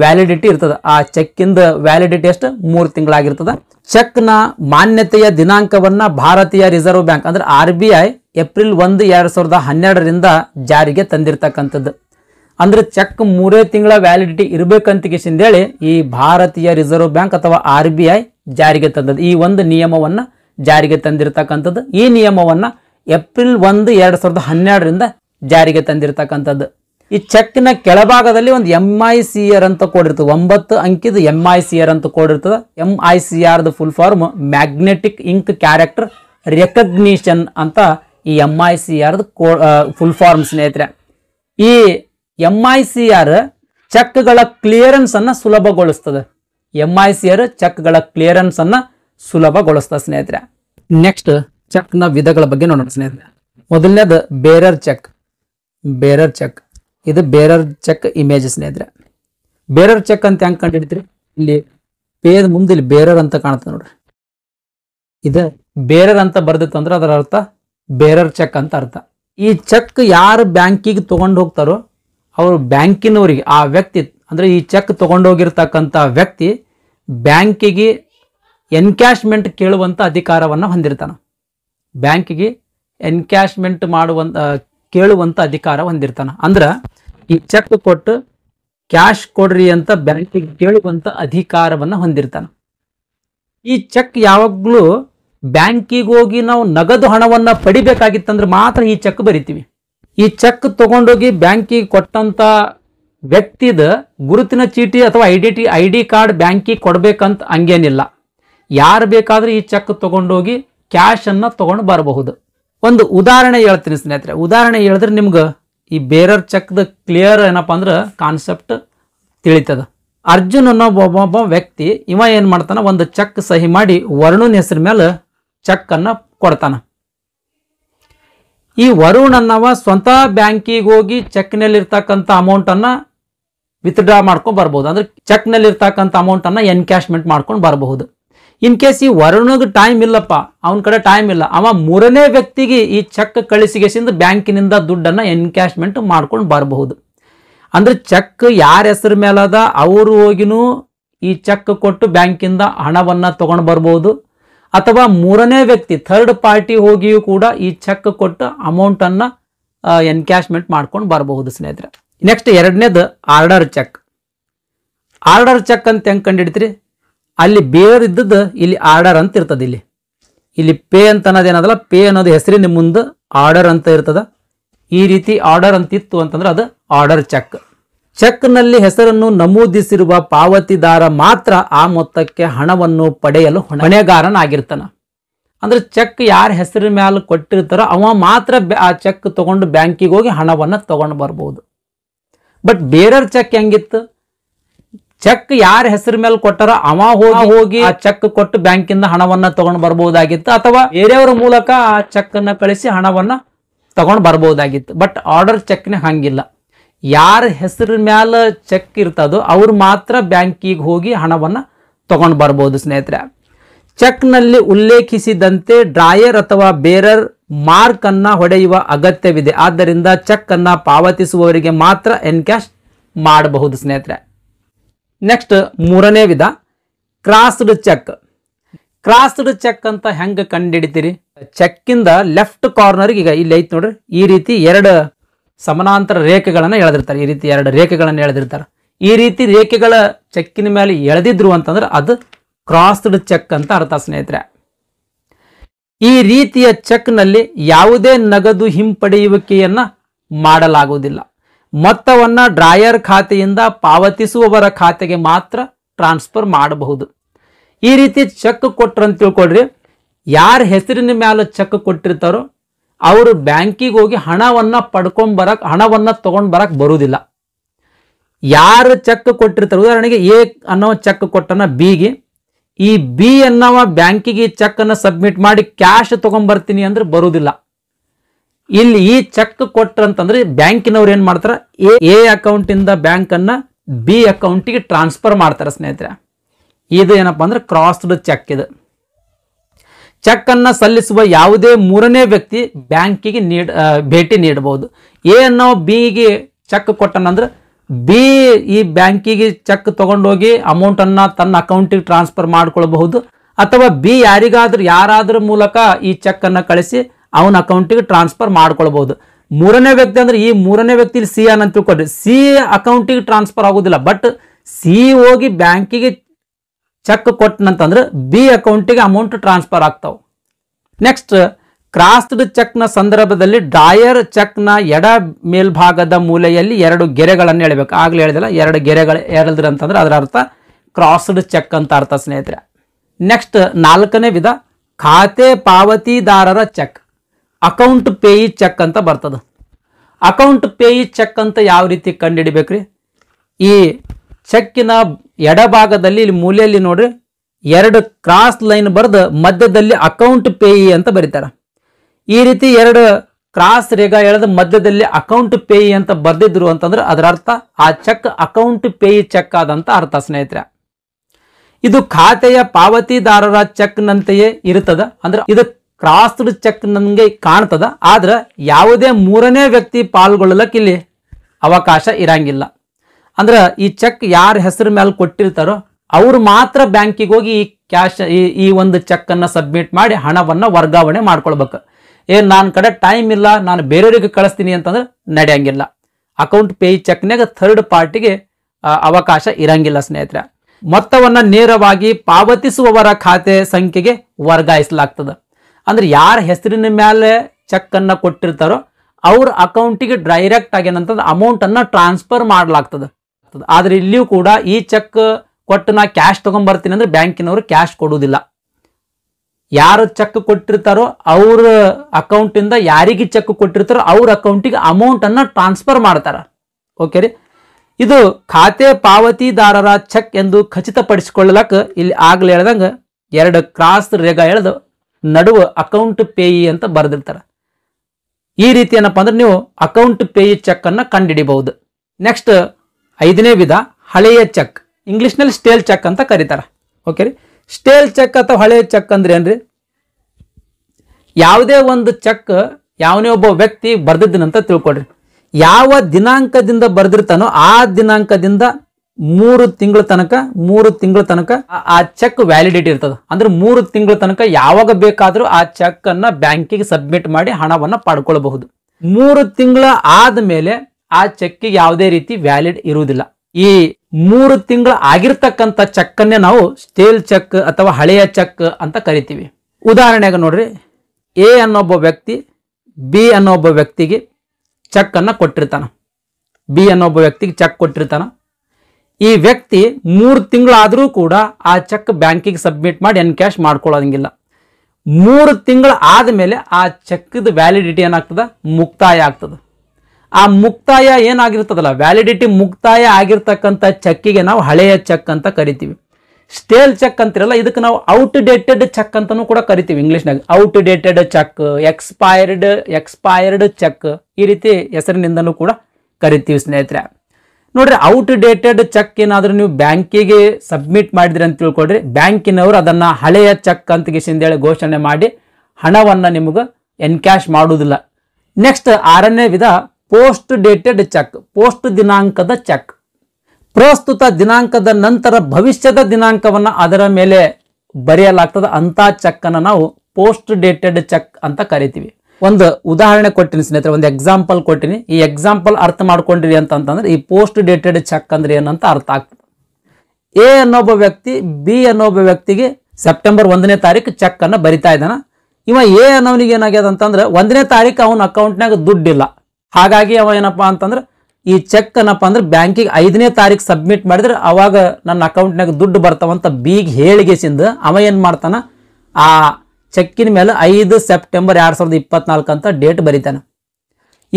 ವ್ಯಾಲಿಡಿಟಿ ಇರ್ತದೆ ಆ ಚೆಕ್ಕಿಂದ ವ್ಯಾಲಿಡಿಟಿ ಎಷ್ಟು ಮೂರು ತಿಂಗಳಾಗಿರ್ತದೆ ಚೆಕ್ನ ಮಾನ್ಯತೆಯ ದಿನಾಂಕವನ್ನು ಭಾರತೀಯ ರಿಸರ್ವ್ ಬ್ಯಾಂಕ್ ಅಂದ್ರೆ ಆರ್ ಬಿ ಐ ಏಪ್ರಿಲ್ ಒಂದು ಎರಡು ಸಾವಿರದ ಹನ್ನೆರಡರಿಂದ ಜಾರಿಗೆ ತಂದಿರತಕ್ಕಂಥದ್ದು ಅಂದ್ರೆ ಚೆಕ್ ಮೂರೇ ತಿಂಗಳ ವ್ಯಾಲಿಡಿಟಿ ಕಿಶಿಂದೇಳಿ ಈ ಭಾರತೀಯ ರಿಸರ್ವ್ ಬ್ಯಾಂಕ್ ಅಥವಾ ಆರ್ ಬಿ ಐ ಜಾರಿಗೆ ತಂದದ್ದು ಈ ಒಂದು ನಿಯಮವನ್ನು ಜಾರಿಗೆ ತಂದಿರತಕ್ಕಂಥದ್ದು ಈ ನಿಯಮವನ್ನು ಏಪ್ರಿಲ್ ಒಂದು ಎರಡು ಸಾವಿರದ ಹನ್ನೆರಡರಿಂದ ಜಾರಿಗೆ ತಂದಿರತಕ್ಕಂಥದ್ದು ಈ ಚೆಕ್ನ ಕೆಳಭಾಗದಲ್ಲಿ ಒಂದು ಎಮ್ ಐ ಸಿ ಆರ್ ಅಂತ ಕೊಡಿರ್ತದೆ ಒಂಬತ್ತು ಅಂಕಿದ ಎಮ್ ಐ ಸಿ ಆರ್ ಅಂತ ಕೊಡಿರ್ತದೆ ಎಮ್ ಐ ಸಿ ಆರ್ದು full form magnetic ink character recognition ಅಂತ ಈ M I C R full form ಸ್ನೇಹಿತರೆ ಈ ಎಮ್ ಐ ಸಿ ಆರ್ ಚೆಕ್ಗಳ ಅನ್ನ ಸುಲಭಗೊಳಿಸ್ತದೆ ಎಮ್ ಐ ಸಿ ಆರ್ ಚೆಕ್ಗಳ ಅನ್ನ ಸುಲಭಗೊಳಿಸ್ತದೆ ಸ್ನೇಹಿತರೆ ನೆಕ್ಸ್ಟ್ ಚೆಕ್ನ ವಿಧಗಳ ಬಗ್ಗೆ ನೋಡೋಣ ಸ್ನೇಹಿತರೆ ಮೊದಲನೇದು ಬೇರರ್ ಚೆಕ್ ಬೇರರ್ ಚೆಕ್ ಇದು ಬೇರರ್ ಚೆಕ್ ಇಮೇಜಸ್ ಸ್ನೇಹಿತರೆ ಬೇರರ್ ಚೆಕ್ ಅಂತ ಹೆಂಗೆ ಕಂಡು ಇಲ್ಲಿ ಪೇದ್ ಮುಂದೆ ಇಲ್ಲಿ ಬೇರರ್ ಅಂತ ಕಾಣುತ್ತೆ ನೋಡ್ರಿ ಇದು ಬೇರರ್ ಅಂತ ಬರ್ದಿತ್ತು ಅಂದ್ರೆ ಅದರ ಅರ್ಥ ಬೇರರ್ ಚೆಕ್ ಅಂತ ಅರ್ಥ ಈ ಚೆಕ್ ಯಾರು ಬ್ಯಾಂಕಿಗೆ ತೊಗೊಂಡು ಹೋಗ್ತಾರೋ ಅವರು ಬ್ಯಾಂಕಿನವರಿಗೆ ಆ ವ್ಯಕ್ತಿ ಅಂದರೆ ಈ ಚೆಕ್ ತೊಗೊಂಡೋಗಿರ್ತಕ್ಕಂಥ ವ್ಯಕ್ತಿ ಬ್ಯಾಂಕಿಗೆ ಎನ್ಕ್ಯಾಶ್ಮೆಂಟ್ ಕೇಳುವಂಥ ಅಧಿಕಾರವನ್ನು ಹೊಂದಿರ್ತಾನೆ ಬ್ಯಾಂಕಿಗೆ ಎನ್ಕ್ಯಾಶ್ಮೆಂಟ್ ಮಾಡುವಂತ ಕೇಳುವಂಥ ಅಧಿಕಾರ ಹೊಂದಿರ್ತಾನೆ ಅಂದ್ರೆ ಈ ಚೆಕ್ ಕೊಟ್ಟು ಕ್ಯಾಶ್ ಕೊಡ್ರಿ ಅಂತ ಬ್ಯಾಂಕಿಗೆ ಕೇಳುವಂತ ಅಧಿಕಾರವನ್ನು ಹೊಂದಿರ್ತಾನೆ ಈ ಚೆಕ್ ಯಾವಾಗಲೂ ಬ್ಯಾಂಕಿಗೆ ಹೋಗಿ ನಾವು ನಗದು ಹಣವನ್ನು ಪಡಿಬೇಕಾಗಿತ್ತಂದ್ರೆ ಮಾತ್ರ ಈ ಚೆಕ್ ಬರಿತೀವಿ ಈ ಚೆಕ್ ತಗೊಂಡೋಗಿ ಬ್ಯಾಂಕಿಗೆ ಕೊಟ್ಟಂತ ವ್ಯಕ್ತಿದ ಗುರುತಿನ ಚೀಟಿ ಅಥವಾ ಐಡಿಟಿ ಐ ಡಿ ಕಾರ್ಡ್ ಬ್ಯಾಂಕಿಗೆ ಕೊಡಬೇಕಂತ ಹಂಗೇನಿಲ್ಲ ಯಾರು ಬೇಕಾದರೂ ಈ ಚೆಕ್ ತಗೊಂಡೋಗಿ ಕ್ಯಾಶನ್ನು ತೊಗೊಂಡು ಬರಬಹುದು ಒಂದು ಉದಾಹರಣೆ ಹೇಳ್ತೀನಿ ಸ್ನೇಹಿತರೆ ಉದಾಹರಣೆ ಹೇಳಿದ್ರೆ ನಿಮ್ಗೆ ಈ ಬೇರರ್ ಚೆಕ್ದ ಕ್ಲಿಯರ್ ಏನಪ್ಪ ಅಂದ್ರೆ ಕಾನ್ಸೆಪ್ಟ್ ತಿಳಿತದ ಅರ್ಜುನ್ ಅನ್ನೋ ಒಬ್ಬೊಬ್ಬ ವ್ಯಕ್ತಿ ಇವ ಏನು ಮಾಡ್ತಾನೆ ಒಂದು ಚೆಕ್ ಸಹಿ ಮಾಡಿ ವರುಣನ ಹೆಸರು ಮೇಲೆ ಚೆಕ್ಕನ್ನು ಕೊಡ್ತಾನೆ ಈ ವರುಣ್ ಅನ್ನವ ಸ್ವಂತ ಬ್ಯಾಂಕಿಗೆ ಹೋಗಿ ಚೆಕ್ನಲ್ಲಿರ್ತಕ್ಕಂಥ ಅಮೌಂಟನ್ನು ವಿತ್ಡ್ರಾ ಮಾಡ್ಕೊಂಡು ಬರ್ಬೋದು ಅಂದರೆ ಚೆಕ್ನಲ್ಲಿರ್ತಕ್ಕಂಥ ಅಮೌಂಟನ್ನು ಎನ್ಕ್ಯಾಶ್ಮೆಂಟ್ ಮಾಡ್ಕೊಂಡು ಬರಬಹುದು ಇನ್ ಕೇಸ್ ಈ ವರುಣಗ್ ಟೈಮ್ ಇಲ್ಲಪ್ಪ ಅವನ ಕಡೆ ಟೈಮ್ ಇಲ್ಲ ಅವ ಮೂರನೇ ವ್ಯಕ್ತಿಗೆ ಈ ಚೆಕ್ ಕಳಿಸಿಗೆಸಿಂದ ಬ್ಯಾಂಕಿನಿಂದ ದುಡ್ಡನ್ನು ಎನ್ಕ್ಯಾಶ್ಮೆಂಟ್ ಮಾಡ್ಕೊಂಡು ಬರಬಹುದು ಅಂದ್ರೆ ಚೆಕ್ ಯಾರ ಹೆಸರು ಮೇಲದ ಅವರು ಹೋಗಿನೂ ಈ ಚೆಕ್ ಕೊಟ್ಟು ಬ್ಯಾಂಕಿಂದ ಹಣವನ್ನು ತಗೊಂಡ್ ಬರಬಹುದು ಅಥವಾ ಮೂರನೇ ವ್ಯಕ್ತಿ ಥರ್ಡ್ ಪಾರ್ಟಿ ಹೋಗಿಯೂ ಕೂಡ ಈ ಚೆಕ್ ಕೊಟ್ಟು ಅಮೌಂಟನ್ನು ಎನ್ಕ್ಯಾಶ್ಮೆಂಟ್ ಮಾಡ್ಕೊಂಡು ಬರಬಹುದು ಸ್ನೇಹಿತರೆ ನೆಕ್ಸ್ಟ್ ಎರಡನೇದು ಆರ್ಡರ್ ಚೆಕ್ ಆರ್ಡರ್ ಚೆಕ್ ಅಂತ ಹೆಂಗೆ ಕಂಡಿಡ್ತೀರಿ ಅಲ್ಲಿ ಬೇರ್ ಇದ್ದದ್ದು ಇಲ್ಲಿ ಆರ್ಡರ್ ಅಂತ ಇರ್ತದೆ ಇಲ್ಲಿ ಇಲ್ಲಿ ಪೇ ಅಂತ ಅನ್ನೋದೇನದಲ್ಲ ಪೇ ಅನ್ನೋದು ಹೆಸರಿನ ಮುಂದೆ ಆರ್ಡರ್ ಅಂತ ಇರ್ತದ ಈ ರೀತಿ ಆರ್ಡರ್ ಅಂತ ಇತ್ತು ಅಂತಂದ್ರೆ ಅದು ಆರ್ಡರ್ ಚೆಕ್ ಚೆಕ್ನಲ್ಲಿ ಹೆಸರನ್ನು ನಮೂದಿಸಿರುವ ಪಾವತಿದಾರ ಮಾತ್ರ ಆ ಮೊತ್ತಕ್ಕೆ ಹಣವನ್ನು ಪಡೆಯಲು ಹೊಣೆಗಾರನಾಗಿರ್ತಾನ ಅಂದ್ರೆ ಚೆಕ್ ಯಾರ ಹೆಸರಿನ ಮೇಲೆ ಕೊಟ್ಟಿರ್ತಾರೋ ಅವ ಮಾತ್ರ ಆ ಚೆಕ್ ತಗೊಂಡು ಬ್ಯಾಂಕಿಗೆ ಹೋಗಿ ಹಣವನ್ನು ತಗೊಂಡು ಬರ್ಬೋದು ಬಟ್ ಬೇರೆಯವ್ರ ಚೆಕ್ ಹೆಂಗಿತ್ತು ಚೆಕ್ ಯಾರ ಹೆಸರ ಮೇಲೆ ಕೊಟ್ಟಾರೋ ಅವ ಹೋಗಿ ಹೋಗಿ ಆ ಚೆಕ್ ಕೊಟ್ಟು ಬ್ಯಾಂಕಿಂದ ಹಣವನ್ನ ತಗೊಂಡ್ ಬರಬಹುದಾಗಿತ್ತು ಅಥವಾ ಬೇರೆಯವರ ಮೂಲಕ ಆ ಚೆಕ್ ಅನ್ನ ಕಳಿಸಿ ಹಣವನ್ನ ತಗೊಂಡ್ ಬರಬಹುದಾಗಿತ್ತು ಬಟ್ ಆರ್ಡರ್ ನ ಹಂಗಿಲ್ಲ ಯಾರ ಹೆಸರ ಮ್ಯಾಲ ಚೆಕ್ ಇರ್ತದೋ ಅವ್ರು ಮಾತ್ರ ಬ್ಯಾಂಕಿಗೆ ಹೋಗಿ ಹಣವನ್ನ ತಗೊಂಡ್ ಬರಬಹುದು ಸ್ನೇಹಿತರೆ ಚೆಕ್ ನಲ್ಲಿ ಉಲ್ಲೇಖಿಸಿದಂತೆ ಡ್ರಾಯರ್ ಅಥವಾ ಬೇರರ್ ಮಾರ್ಕ್ ಅನ್ನ ಹೊಡೆಯುವ ಅಗತ್ಯವಿದೆ ಆದ್ದರಿಂದ ಚೆಕ್ ಅನ್ನ ಪಾವತಿಸುವವರಿಗೆ ಮಾತ್ರ ಎನ್ಕ್ಯಾಶ್ ಮಾಡಬಹುದು ಸ್ನೇಹಿತರೆ ನೆಕ್ಸ್ಟ್ ಮೂರನೇ ವಿಧ ಕ್ರಾಸ್ಡ್ ಚೆಕ್ ಕ್ರಾಸ್ಡ್ ಚೆಕ್ ಅಂತ ಹೆಂಗೆ ಕಂಡುಹಿಡಿತೀರಿ ಚೆಕ್ಕಿಂದ ಲೆಫ್ಟ್ ಕಾರ್ನರ್ಗೆ ಈಗ ಇಲ್ಲಿ ಐತಿ ನೋಡ್ರಿ ಈ ರೀತಿ ಎರಡು ಸಮಾನಾಂತರ ರೇಖೆಗಳನ್ನು ಎಳೆದಿರ್ತಾರೆ ಈ ರೀತಿ ಎರಡು ರೇಖೆಗಳನ್ನು ಎಳೆದಿರ್ತಾರೆ ಈ ರೀತಿ ರೇಖೆಗಳ ಚೆಕ್ಕಿನ ಮೇಲೆ ಎಳೆದಿದ್ರು ಅಂತಂದ್ರೆ ಅದು ಕ್ರಾಸ್ಡ್ ಚೆಕ್ ಅಂತ ಅರ್ಥ ಸ್ನೇಹಿತರೆ ಈ ರೀತಿಯ ಚೆಕ್ನಲ್ಲಿ ಯಾವುದೇ ನಗದು ಹಿಂಪಡೆಯುವಿಕೆಯನ್ನು ಮಾಡಲಾಗುವುದಿಲ್ಲ ಮೊತ್ತವನ್ನು ಡ್ರಾಯರ್ ಖಾತೆಯಿಂದ ಪಾವತಿಸುವವರ ಖಾತೆಗೆ ಮಾತ್ರ ಟ್ರಾನ್ಸ್ಫರ್ ಮಾಡಬಹುದು ಈ ರೀತಿ ಚೆಕ್ ಅಂತ ತಿಳ್ಕೊಳ್ರಿ ಯಾರ ಹೆಸರಿನ ಮೇಲೆ ಚೆಕ್ ಕೊಟ್ಟಿರ್ತಾರೋ ಅವರು ಬ್ಯಾಂಕಿಗೆ ಹೋಗಿ ಹಣವನ್ನು ಪಡ್ಕೊಂಬರಕ್ಕೆ ಹಣವನ್ನು ತೊಗೊಂಡು ಬರಕ್ ಬರುವುದಿಲ್ಲ ಯಾರು ಚೆಕ್ ಕೊಟ್ಟಿರ್ತಾರೆ ಉದಾಹರಣೆಗೆ ಎ ಅನ್ನೋ ಚೆಕ್ ಕೊಟ್ಟನ ಬಿಗೆ ಈ ಬಿ ಅನ್ನೋ ಬ್ಯಾಂಕಿಗೆ ಚೆಕ್ ಚೆಕ್ಕನ್ನು ಸಬ್ಮಿಟ್ ಮಾಡಿ ಕ್ಯಾಶ್ ಬರ್ತೀನಿ ಅಂದ್ರೆ ಬರುವುದಿಲ್ಲ ಇಲ್ಲಿ ಈ ಚೆಕ್ ಕೊಟ್ರಂತಂದ್ರೆ ಬ್ಯಾಂಕಿನವ್ರು ಏನ್ ಮಾಡ್ತಾರ ಎ ಎ ಅಕೌಂಟ್ ಇಂದ ಬ್ಯಾಂಕ್ ಅನ್ನ ಬಿ ಅಕೌಂಟಿಗೆ ಟ್ರಾನ್ಸ್ಫರ್ ಮಾಡ್ತಾರೆ ಸ್ನೇಹಿತರೆ ಇದು ಏನಪ್ಪಾ ಅಂದ್ರೆ ಕ್ರಾಸ್ಡ್ ಚೆಕ್ ಇದು ಚೆಕ್ ಅನ್ನ ಸಲ್ಲಿಸುವ ಯಾವುದೇ ಮೂರನೇ ವ್ಯಕ್ತಿ ಬ್ಯಾಂಕಿಗೆ ನೀಡ ಭೇಟಿ ನೀಡಬಹುದು ಎ ಅನ್ನೋ ಬಿಗೆ ಚೆಕ್ ಕೊಟ್ಟನಂದ್ರೆ ಬಿ ಈ ಬ್ಯಾಂಕಿಗೆ ಚೆಕ್ ತಗೊಂಡೋಗಿ ಅನ್ನ ತನ್ನ ಅಕೌಂಟಿಗೆ ಟ್ರಾನ್ಸ್ಫರ್ ಮಾಡ್ಕೊಳ್ಬಹುದು ಅಥವಾ ಬಿ ಯಾರಿಗಾದ್ರೂ ಯಾರಾದ್ರ ಮೂಲಕ ಈ ಚೆಕ್ ಅನ್ನ ಕಳಿಸಿ ಅವನ ಅಕೌಂಟಿಗೆ ಟ್ರಾನ್ಸ್ಫರ್ ಮಾಡ್ಕೊಳ್ಬಹುದು ಮೂರನೇ ವ್ಯಕ್ತಿ ಅಂದ್ರೆ ಈ ಮೂರನೇ ವ್ಯಕ್ತಿ ಸಿ ಅನ್ನ ಅಂತ ತಿಳ್ಕೊಡ್ರಿ ಸಿ ಅಕೌಂಟಿಗೆ ಟ್ರಾನ್ಸ್ಫರ್ ಆಗೋದಿಲ್ಲ ಬಟ್ ಸಿ ಹೋಗಿ ಬ್ಯಾಂಕಿಗೆ ಚೆಕ್ ಕೊಟ್ಟನಂತಂದ್ರೆ ಬಿ ಅಕೌಂಟಿಗೆ ಅಮೌಂಟ್ ಟ್ರಾನ್ಸ್ಫರ್ ಆಗ್ತಾವೆ ನೆಕ್ಸ್ಟ್ ಕ್ರಾಸ್ಡ್ ಚೆಕ್ನ ಸಂದರ್ಭದಲ್ಲಿ ಡಾಯರ್ ಚೆಕ್ನ ಎಡ ಮೇಲ್ಭಾಗದ ಮೂಲೆಯಲ್ಲಿ ಎರಡು ಗೆರೆಗಳನ್ನು ಹೇಳಬೇಕು ಆಗಲೇ ಹೇಳಿದಲ್ಲ ಎರಡು ಗೆರೆಗಳು ಎಳೆದ್ರೆ ಅಂತಂದ್ರೆ ಅದರ ಅರ್ಥ ಕ್ರಾಸ್ಡ್ ಚೆಕ್ ಅಂತ ಅರ್ಥ ಸ್ನೇಹಿತರೆ ನೆಕ್ಸ್ಟ್ ನಾಲ್ಕನೇ ವಿಧ ಖಾತೆ ಪಾವತಿದಾರರ ಚೆಕ್ ಅಕೌಂಟ್ ಪೇಯಿ ಚೆಕ್ ಅಂತ ಬರ್ತದ ಅಕೌಂಟ್ ಪೇಯಿ ಚೆಕ್ ಅಂತ ಯಾವ ರೀತಿ ಕಂಡುಹಿಡಬೇಕ್ರಿ ಈ ಚೆಕ್ಕಿನ ಎಡಭಾಗದಲ್ಲಿ ಇಲ್ಲಿ ಮೂಲೆಯಲ್ಲಿ ನೋಡ್ರಿ ಎರಡು ಕ್ರಾಸ್ ಲೈನ್ ಬರೆದು ಮಧ್ಯದಲ್ಲಿ ಅಕೌಂಟ್ ಪೇಯಿ ಅಂತ ಬರೀತಾರೆ ಈ ರೀತಿ ಎರಡು ಕ್ರಾಸ್ ರೇಖಾ ಎಳೆದು ಮಧ್ಯದಲ್ಲಿ ಅಕೌಂಟ್ ಪೇಯಿ ಅಂತ ಬರೆದಿದ್ರು ಅಂತಂದ್ರೆ ಅದರ ಅರ್ಥ ಆ ಚೆಕ್ ಅಕೌಂಟ್ ಪೇಯಿ ಚೆಕ್ ಆದಂತ ಅರ್ಥ ಸ್ನೇಹಿತರೆ ಇದು ಖಾತೆಯ ಪಾವತಿದಾರರ ಚೆಕ್ನಂತೆಯೇ ಇರುತ್ತದೆ ಅಂದ್ರೆ ಇದು ಕ್ರಾಸ್ಡ್ ಚೆಕ್ ನನಗೆ ಕಾಣ್ತದ ಆದ್ರೆ ಯಾವುದೇ ಮೂರನೇ ವ್ಯಕ್ತಿ ಪಾಲ್ಗೊಳ್ಳಕ್ಕೆ ಇಲ್ಲಿ ಅವಕಾಶ ಇರಂಗಿಲ್ಲ ಅಂದ್ರೆ ಈ ಚೆಕ್ ಯಾರ ಹೆಸರು ಮೇಲೆ ಕೊಟ್ಟಿರ್ತಾರೋ ಅವರು ಮಾತ್ರ ಬ್ಯಾಂಕಿಗೆ ಹೋಗಿ ಈ ಕ್ಯಾಶ್ ಈ ಒಂದು ಚೆಕ್ಕನ್ನು ಸಬ್ಮಿಟ್ ಮಾಡಿ ಹಣವನ್ನು ವರ್ಗಾವಣೆ ಮಾಡ್ಕೊಳ್ಬೇಕು ಏನು ನಾನು ಕಡೆ ಟೈಮ್ ಇಲ್ಲ ನಾನು ಬೇರೆಯವರಿಗೆ ಕಳಿಸ್ತೀನಿ ಅಂತಂದ್ರೆ ನಡೆಯಂಗಿಲ್ಲ ಅಕೌಂಟ್ ಪೇ ಚೆಕ್ನಾಗ ಥರ್ಡ್ ಪಾರ್ಟಿಗೆ ಅವಕಾಶ ಇರಂಗಿಲ್ಲ ಸ್ನೇಹಿತರೆ ಮೊತ್ತವನ್ನು ನೇರವಾಗಿ ಪಾವತಿಸುವವರ ಖಾತೆ ಸಂಖ್ಯೆಗೆ ವರ್ಗಾಯಿಸಲಾಗ್ತದೆ ಅಂದ್ರೆ ಯಾರ ಹೆಸರಿನ ಮೇಲೆ ಅನ್ನ ಕೊಟ್ಟಿರ್ತಾರೋ ಅವ್ರ ಅಕೌಂಟಿಗೆ ಡೈರೆಕ್ಟ್ ಅಮೌಂಟ್ ಅನ್ನ ಟ್ರಾನ್ಸ್ಫರ್ ಮಾಡ್ಲಾಗ್ತದೆ ಆದ್ರೆ ಇಲ್ಲಿಯೂ ಕೂಡ ಈ ಚೆಕ್ ಕೊಟ್ಟು ನಾ ಕ್ಯಾಶ್ ತಗೊಂಡ್ಬರ್ತೀನಿ ಅಂದ್ರೆ ಬ್ಯಾಂಕಿನವರು ಕ್ಯಾಶ್ ಕೊಡುವುದಿಲ್ಲ ಯಾರು ಚೆಕ್ ಕೊಟ್ಟಿರ್ತಾರೋ ಅವ್ರ ಅಕೌಂಟಿಂದ ಯಾರಿಗೆ ಚೆಕ್ ಕೊಟ್ಟಿರ್ತಾರೋ ಅವ್ರ ಅಕೌಂಟಿಗೆ ಅನ್ನ ಟ್ರಾನ್ಸ್ಫರ್ ಮಾಡ್ತಾರ ಓಕೆ ರೀ ಇದು ಖಾತೆ ಪಾವತಿದಾರರ ಚೆಕ್ ಎಂದು ಖಚಿತಪಡಿಸಿಕೊಳ್ಳಲಕ್ಕ ಇಲ್ಲಿ ಆಗ್ಲೇ ಹೇಳ್ದಂಗೆ ಎರಡು ಕ್ರಾಸ್ ರೇಗ ಎಳೆದು ನಡುವೆ ಅಕೌಂಟ್ ಪೇಯಿ ಅಂತ ಬರೆದಿರ್ತಾರೆ ಈ ರೀತಿ ಏನಪ್ಪ ಅಂದ್ರೆ ನೀವು ಅಕೌಂಟ್ ಪೇಯಿ ಚೆಕ್ ಅನ್ನ ಕಂಡುಹಿಡಿಬಹುದು ನೆಕ್ಸ್ಟ್ ಐದನೇ ವಿಧ ಹಳೆಯ ಚೆಕ್ ಇಂಗ್ಲೀಷ್ನಲ್ಲಿ ಸ್ಟೇಲ್ ಚೆಕ್ ಅಂತ ಕರೀತಾರೆ ಓಕೆ ರೀ ಸ್ಟೇಲ್ ಚೆಕ್ ಅಥವಾ ಹಳೆಯ ಚೆಕ್ ಅಂದ್ರೆ ಏನ್ರಿ ಯಾವುದೇ ಒಂದು ಚೆಕ್ ಯಾವನೇ ಒಬ್ಬ ವ್ಯಕ್ತಿ ಬರೆದಿದ್ದನಂತ ತಿಳ್ಕೊಡ್ರಿ ಯಾವ ದಿನಾಂಕದಿಂದ ಬರೆದಿರ್ತಾನೋ ಆ ದಿನಾಂಕದಿಂದ ಮೂರು ತಿಂಗಳ ತನಕ ಮೂರು ತಿಂಗಳ ತನಕ ಆ ಚೆಕ್ ವ್ಯಾಲಿಡಿಟಿ ಇರ್ತದೆ ಅಂದ್ರೆ ಮೂರು ತಿಂಗಳ ತನಕ ಯಾವಾಗ ಬೇಕಾದರೂ ಆ ಚೆಕ್ ಅನ್ನ ಬ್ಯಾಂಕಿಗೆ ಸಬ್ಮಿಟ್ ಮಾಡಿ ಹಣವನ್ನು ಪಡ್ಕೊಳ್ಬಹುದು ಮೂರು ತಿಂಗಳ ಆದಮೇಲೆ ಆ ಚೆಕ್ಗೆ ಯಾವುದೇ ರೀತಿ ವ್ಯಾಲಿಡ್ ಇರುವುದಿಲ್ಲ ಈ ಮೂರು ತಿಂಗಳ ಆಗಿರ್ತಕ್ಕಂತ ಚೆಕ್ ಅನ್ನೇ ನಾವು ಸ್ಟೇಲ್ ಚೆಕ್ ಅಥವಾ ಹಳೆಯ ಚೆಕ್ ಅಂತ ಕರಿತೀವಿ ಉದಾಹರಣೆಗೆ ನೋಡ್ರಿ ಎ ಅನ್ನೋ ಒಬ್ಬ ವ್ಯಕ್ತಿ ಬಿ ಅನ್ನೋ ಒಬ್ಬ ವ್ಯಕ್ತಿಗೆ ಚೆಕ್ ಅನ್ನ ಕೊಟ್ಟಿರ್ತಾನ ಬಿ ಅನ್ನೋ ಒಬ್ಬ ವ್ಯಕ್ತಿಗೆ ಚೆಕ್ ಕೊಟ್ಟಿರ್ತಾನ ಈ ವ್ಯಕ್ತಿ ಮೂರು ತಿಂಗಳಾದರೂ ಕೂಡ ಆ ಚೆಕ್ ಬ್ಯಾಂಕಿಗೆ ಸಬ್ಮಿಟ್ ಮಾಡಿ ಎನ್ ಕ್ಯಾಶ್ ಮಾಡ್ಕೊಳ್ಳೋದಂಗಿಲ್ಲ ಮೂರು ತಿಂಗಳು ಆದಮೇಲೆ ಆ ಚೆಕ್ದು ವ್ಯಾಲಿಡಿಟಿ ಏನಾಗ್ತದೆ ಮುಕ್ತಾಯ ಆಗ್ತದೆ ಆ ಮುಕ್ತಾಯ ಏನಾಗಿರ್ತದಲ್ಲ ವ್ಯಾಲಿಡಿಟಿ ಮುಕ್ತಾಯ ಆಗಿರ್ತಕ್ಕಂಥ ಚೆಕ್ಕಿಗೆ ನಾವು ಹಳೆಯ ಚೆಕ್ ಅಂತ ಕರಿತೀವಿ ಸ್ಟೇಲ್ ಚೆಕ್ ಅಂತಿರಲ್ಲ ಇದಕ್ಕೆ ನಾವು ಔಟ್ ಡೇಟೆಡ್ ಚೆಕ್ ಅಂತಲೂ ಕೂಡ ಕರಿತೀವಿ ಇಂಗ್ಲೀಷ್ನಾಗ outdated cheque expired expired cheque ಈ ರೀತಿ ಹೆಸರಿನಿಂದನೂ ಕೂಡ ಕರಿತೀವಿ ಸ್ನೇಹಿತರೆ ನೋಡ್ರಿ ಔಟ್ ಡೇಟೆಡ್ ಚೆಕ್ ಏನಾದರೂ ನೀವು ಬ್ಯಾಂಕಿಗೆ ಸಬ್ಮಿಟ್ ಮಾಡಿದ್ರಿ ಅಂತ ತಿಳ್ಕೊಡ್ರಿ ಬ್ಯಾಂಕಿನವರು ಅದನ್ನು ಹಳೆಯ ಚೆಕ್ ಅಂತ ಹೇಳಿ ಘೋಷಣೆ ಮಾಡಿ ಹಣವನ್ನು ನಿಮಗೆ ಎನ್ಕ್ಯಾಶ್ ಮಾಡುವುದಿಲ್ಲ ನೆಕ್ಸ್ಟ್ ಆರನೇ ವಿಧ ಪೋಸ್ಟ್ ಡೇಟೆಡ್ ಚೆಕ್ ಪೋಸ್ಟ್ ದಿನಾಂಕದ ಚೆಕ್ ಪ್ರಸ್ತುತ ದಿನಾಂಕದ ನಂತರ ಭವಿಷ್ಯದ ದಿನಾಂಕವನ್ನು ಅದರ ಮೇಲೆ ಬರೆಯಲಾಗ್ತದೆ ಅಂಥ ಚೆಕ್ಕನ್ನು ನಾವು ಪೋಸ್ಟ್ ಡೇಟೆಡ್ ಚೆಕ್ ಅಂತ ಕರಿತೀವಿ ಒಂದು ಉದಾಹರಣೆ ಕೊಟ್ಟಿನಿ ಸ್ನೇಹಿತರೆ ಒಂದು ಎಕ್ಸಾಂಪಲ್ ಕೊಟ್ಟಿನಿ ಈ ಎಕ್ಸಾಂಪಲ್ ಅರ್ಥ ಮಾಡ್ಕೊಂಡಿರಿ ಅಂತಂದ್ರೆ ಈ ಪೋಸ್ಟ್ ಡೇಟೆಡ್ ಚೆಕ್ ಅಂದ್ರೆ ಏನಂತ ಅರ್ಥ ಆಗ್ತದೆ ಎ ಒಬ್ಬ ವ್ಯಕ್ತಿ ಬಿ ಅನ್ನೋಬ್ಬ ವ್ಯಕ್ತಿಗೆ ಸೆಪ್ಟೆಂಬರ್ ಒಂದನೇ ತಾರೀಕು ಚೆಕ್ ಅನ್ನ ಬರಿತಾ ಇದ್ದಾನ ಇವ ಎ ಅನ್ನೋನಿಗೆ ಏನಾಗ್ಯದ ಅಂತಂದ್ರೆ ಒಂದನೇ ತಾರೀಕು ಅವನ ಅಕೌಂಟ್ನಾಗ ದುಡ್ಡಿಲ್ಲ ಹಾಗಾಗಿ ಅವ ಏನಪ್ಪಾ ಅಂತಂದ್ರೆ ಈ ಚೆಕ್ ಅನ್ನಪ್ಪ ಅಂದ್ರೆ ಬ್ಯಾಂಕಿಗೆ ಐದನೇ ತಾರೀಕು ಸಬ್ಮಿಟ್ ಮಾಡಿದ್ರೆ ಅವಾಗ ನನ್ನ ಅಕೌಂಟ್ನಾಗ ದುಡ್ಡು ಬರ್ತಾವಂತ ಬೀಗ್ ಹೇಳಿಗೆಸಿಂದ ಅವ ಏನು ಮಾಡ್ತಾನ ಆ ಚೆಕ್ಕಿನ ಮೇಲೆ ಐದು ಸೆಪ್ಟೆಂಬರ್ ಎರಡು ಸಾವಿರದ ಇಪ್ಪತ್ನಾಲ್ಕು ಅಂತ ಡೇಟ್ ಬರೀತಾನೆ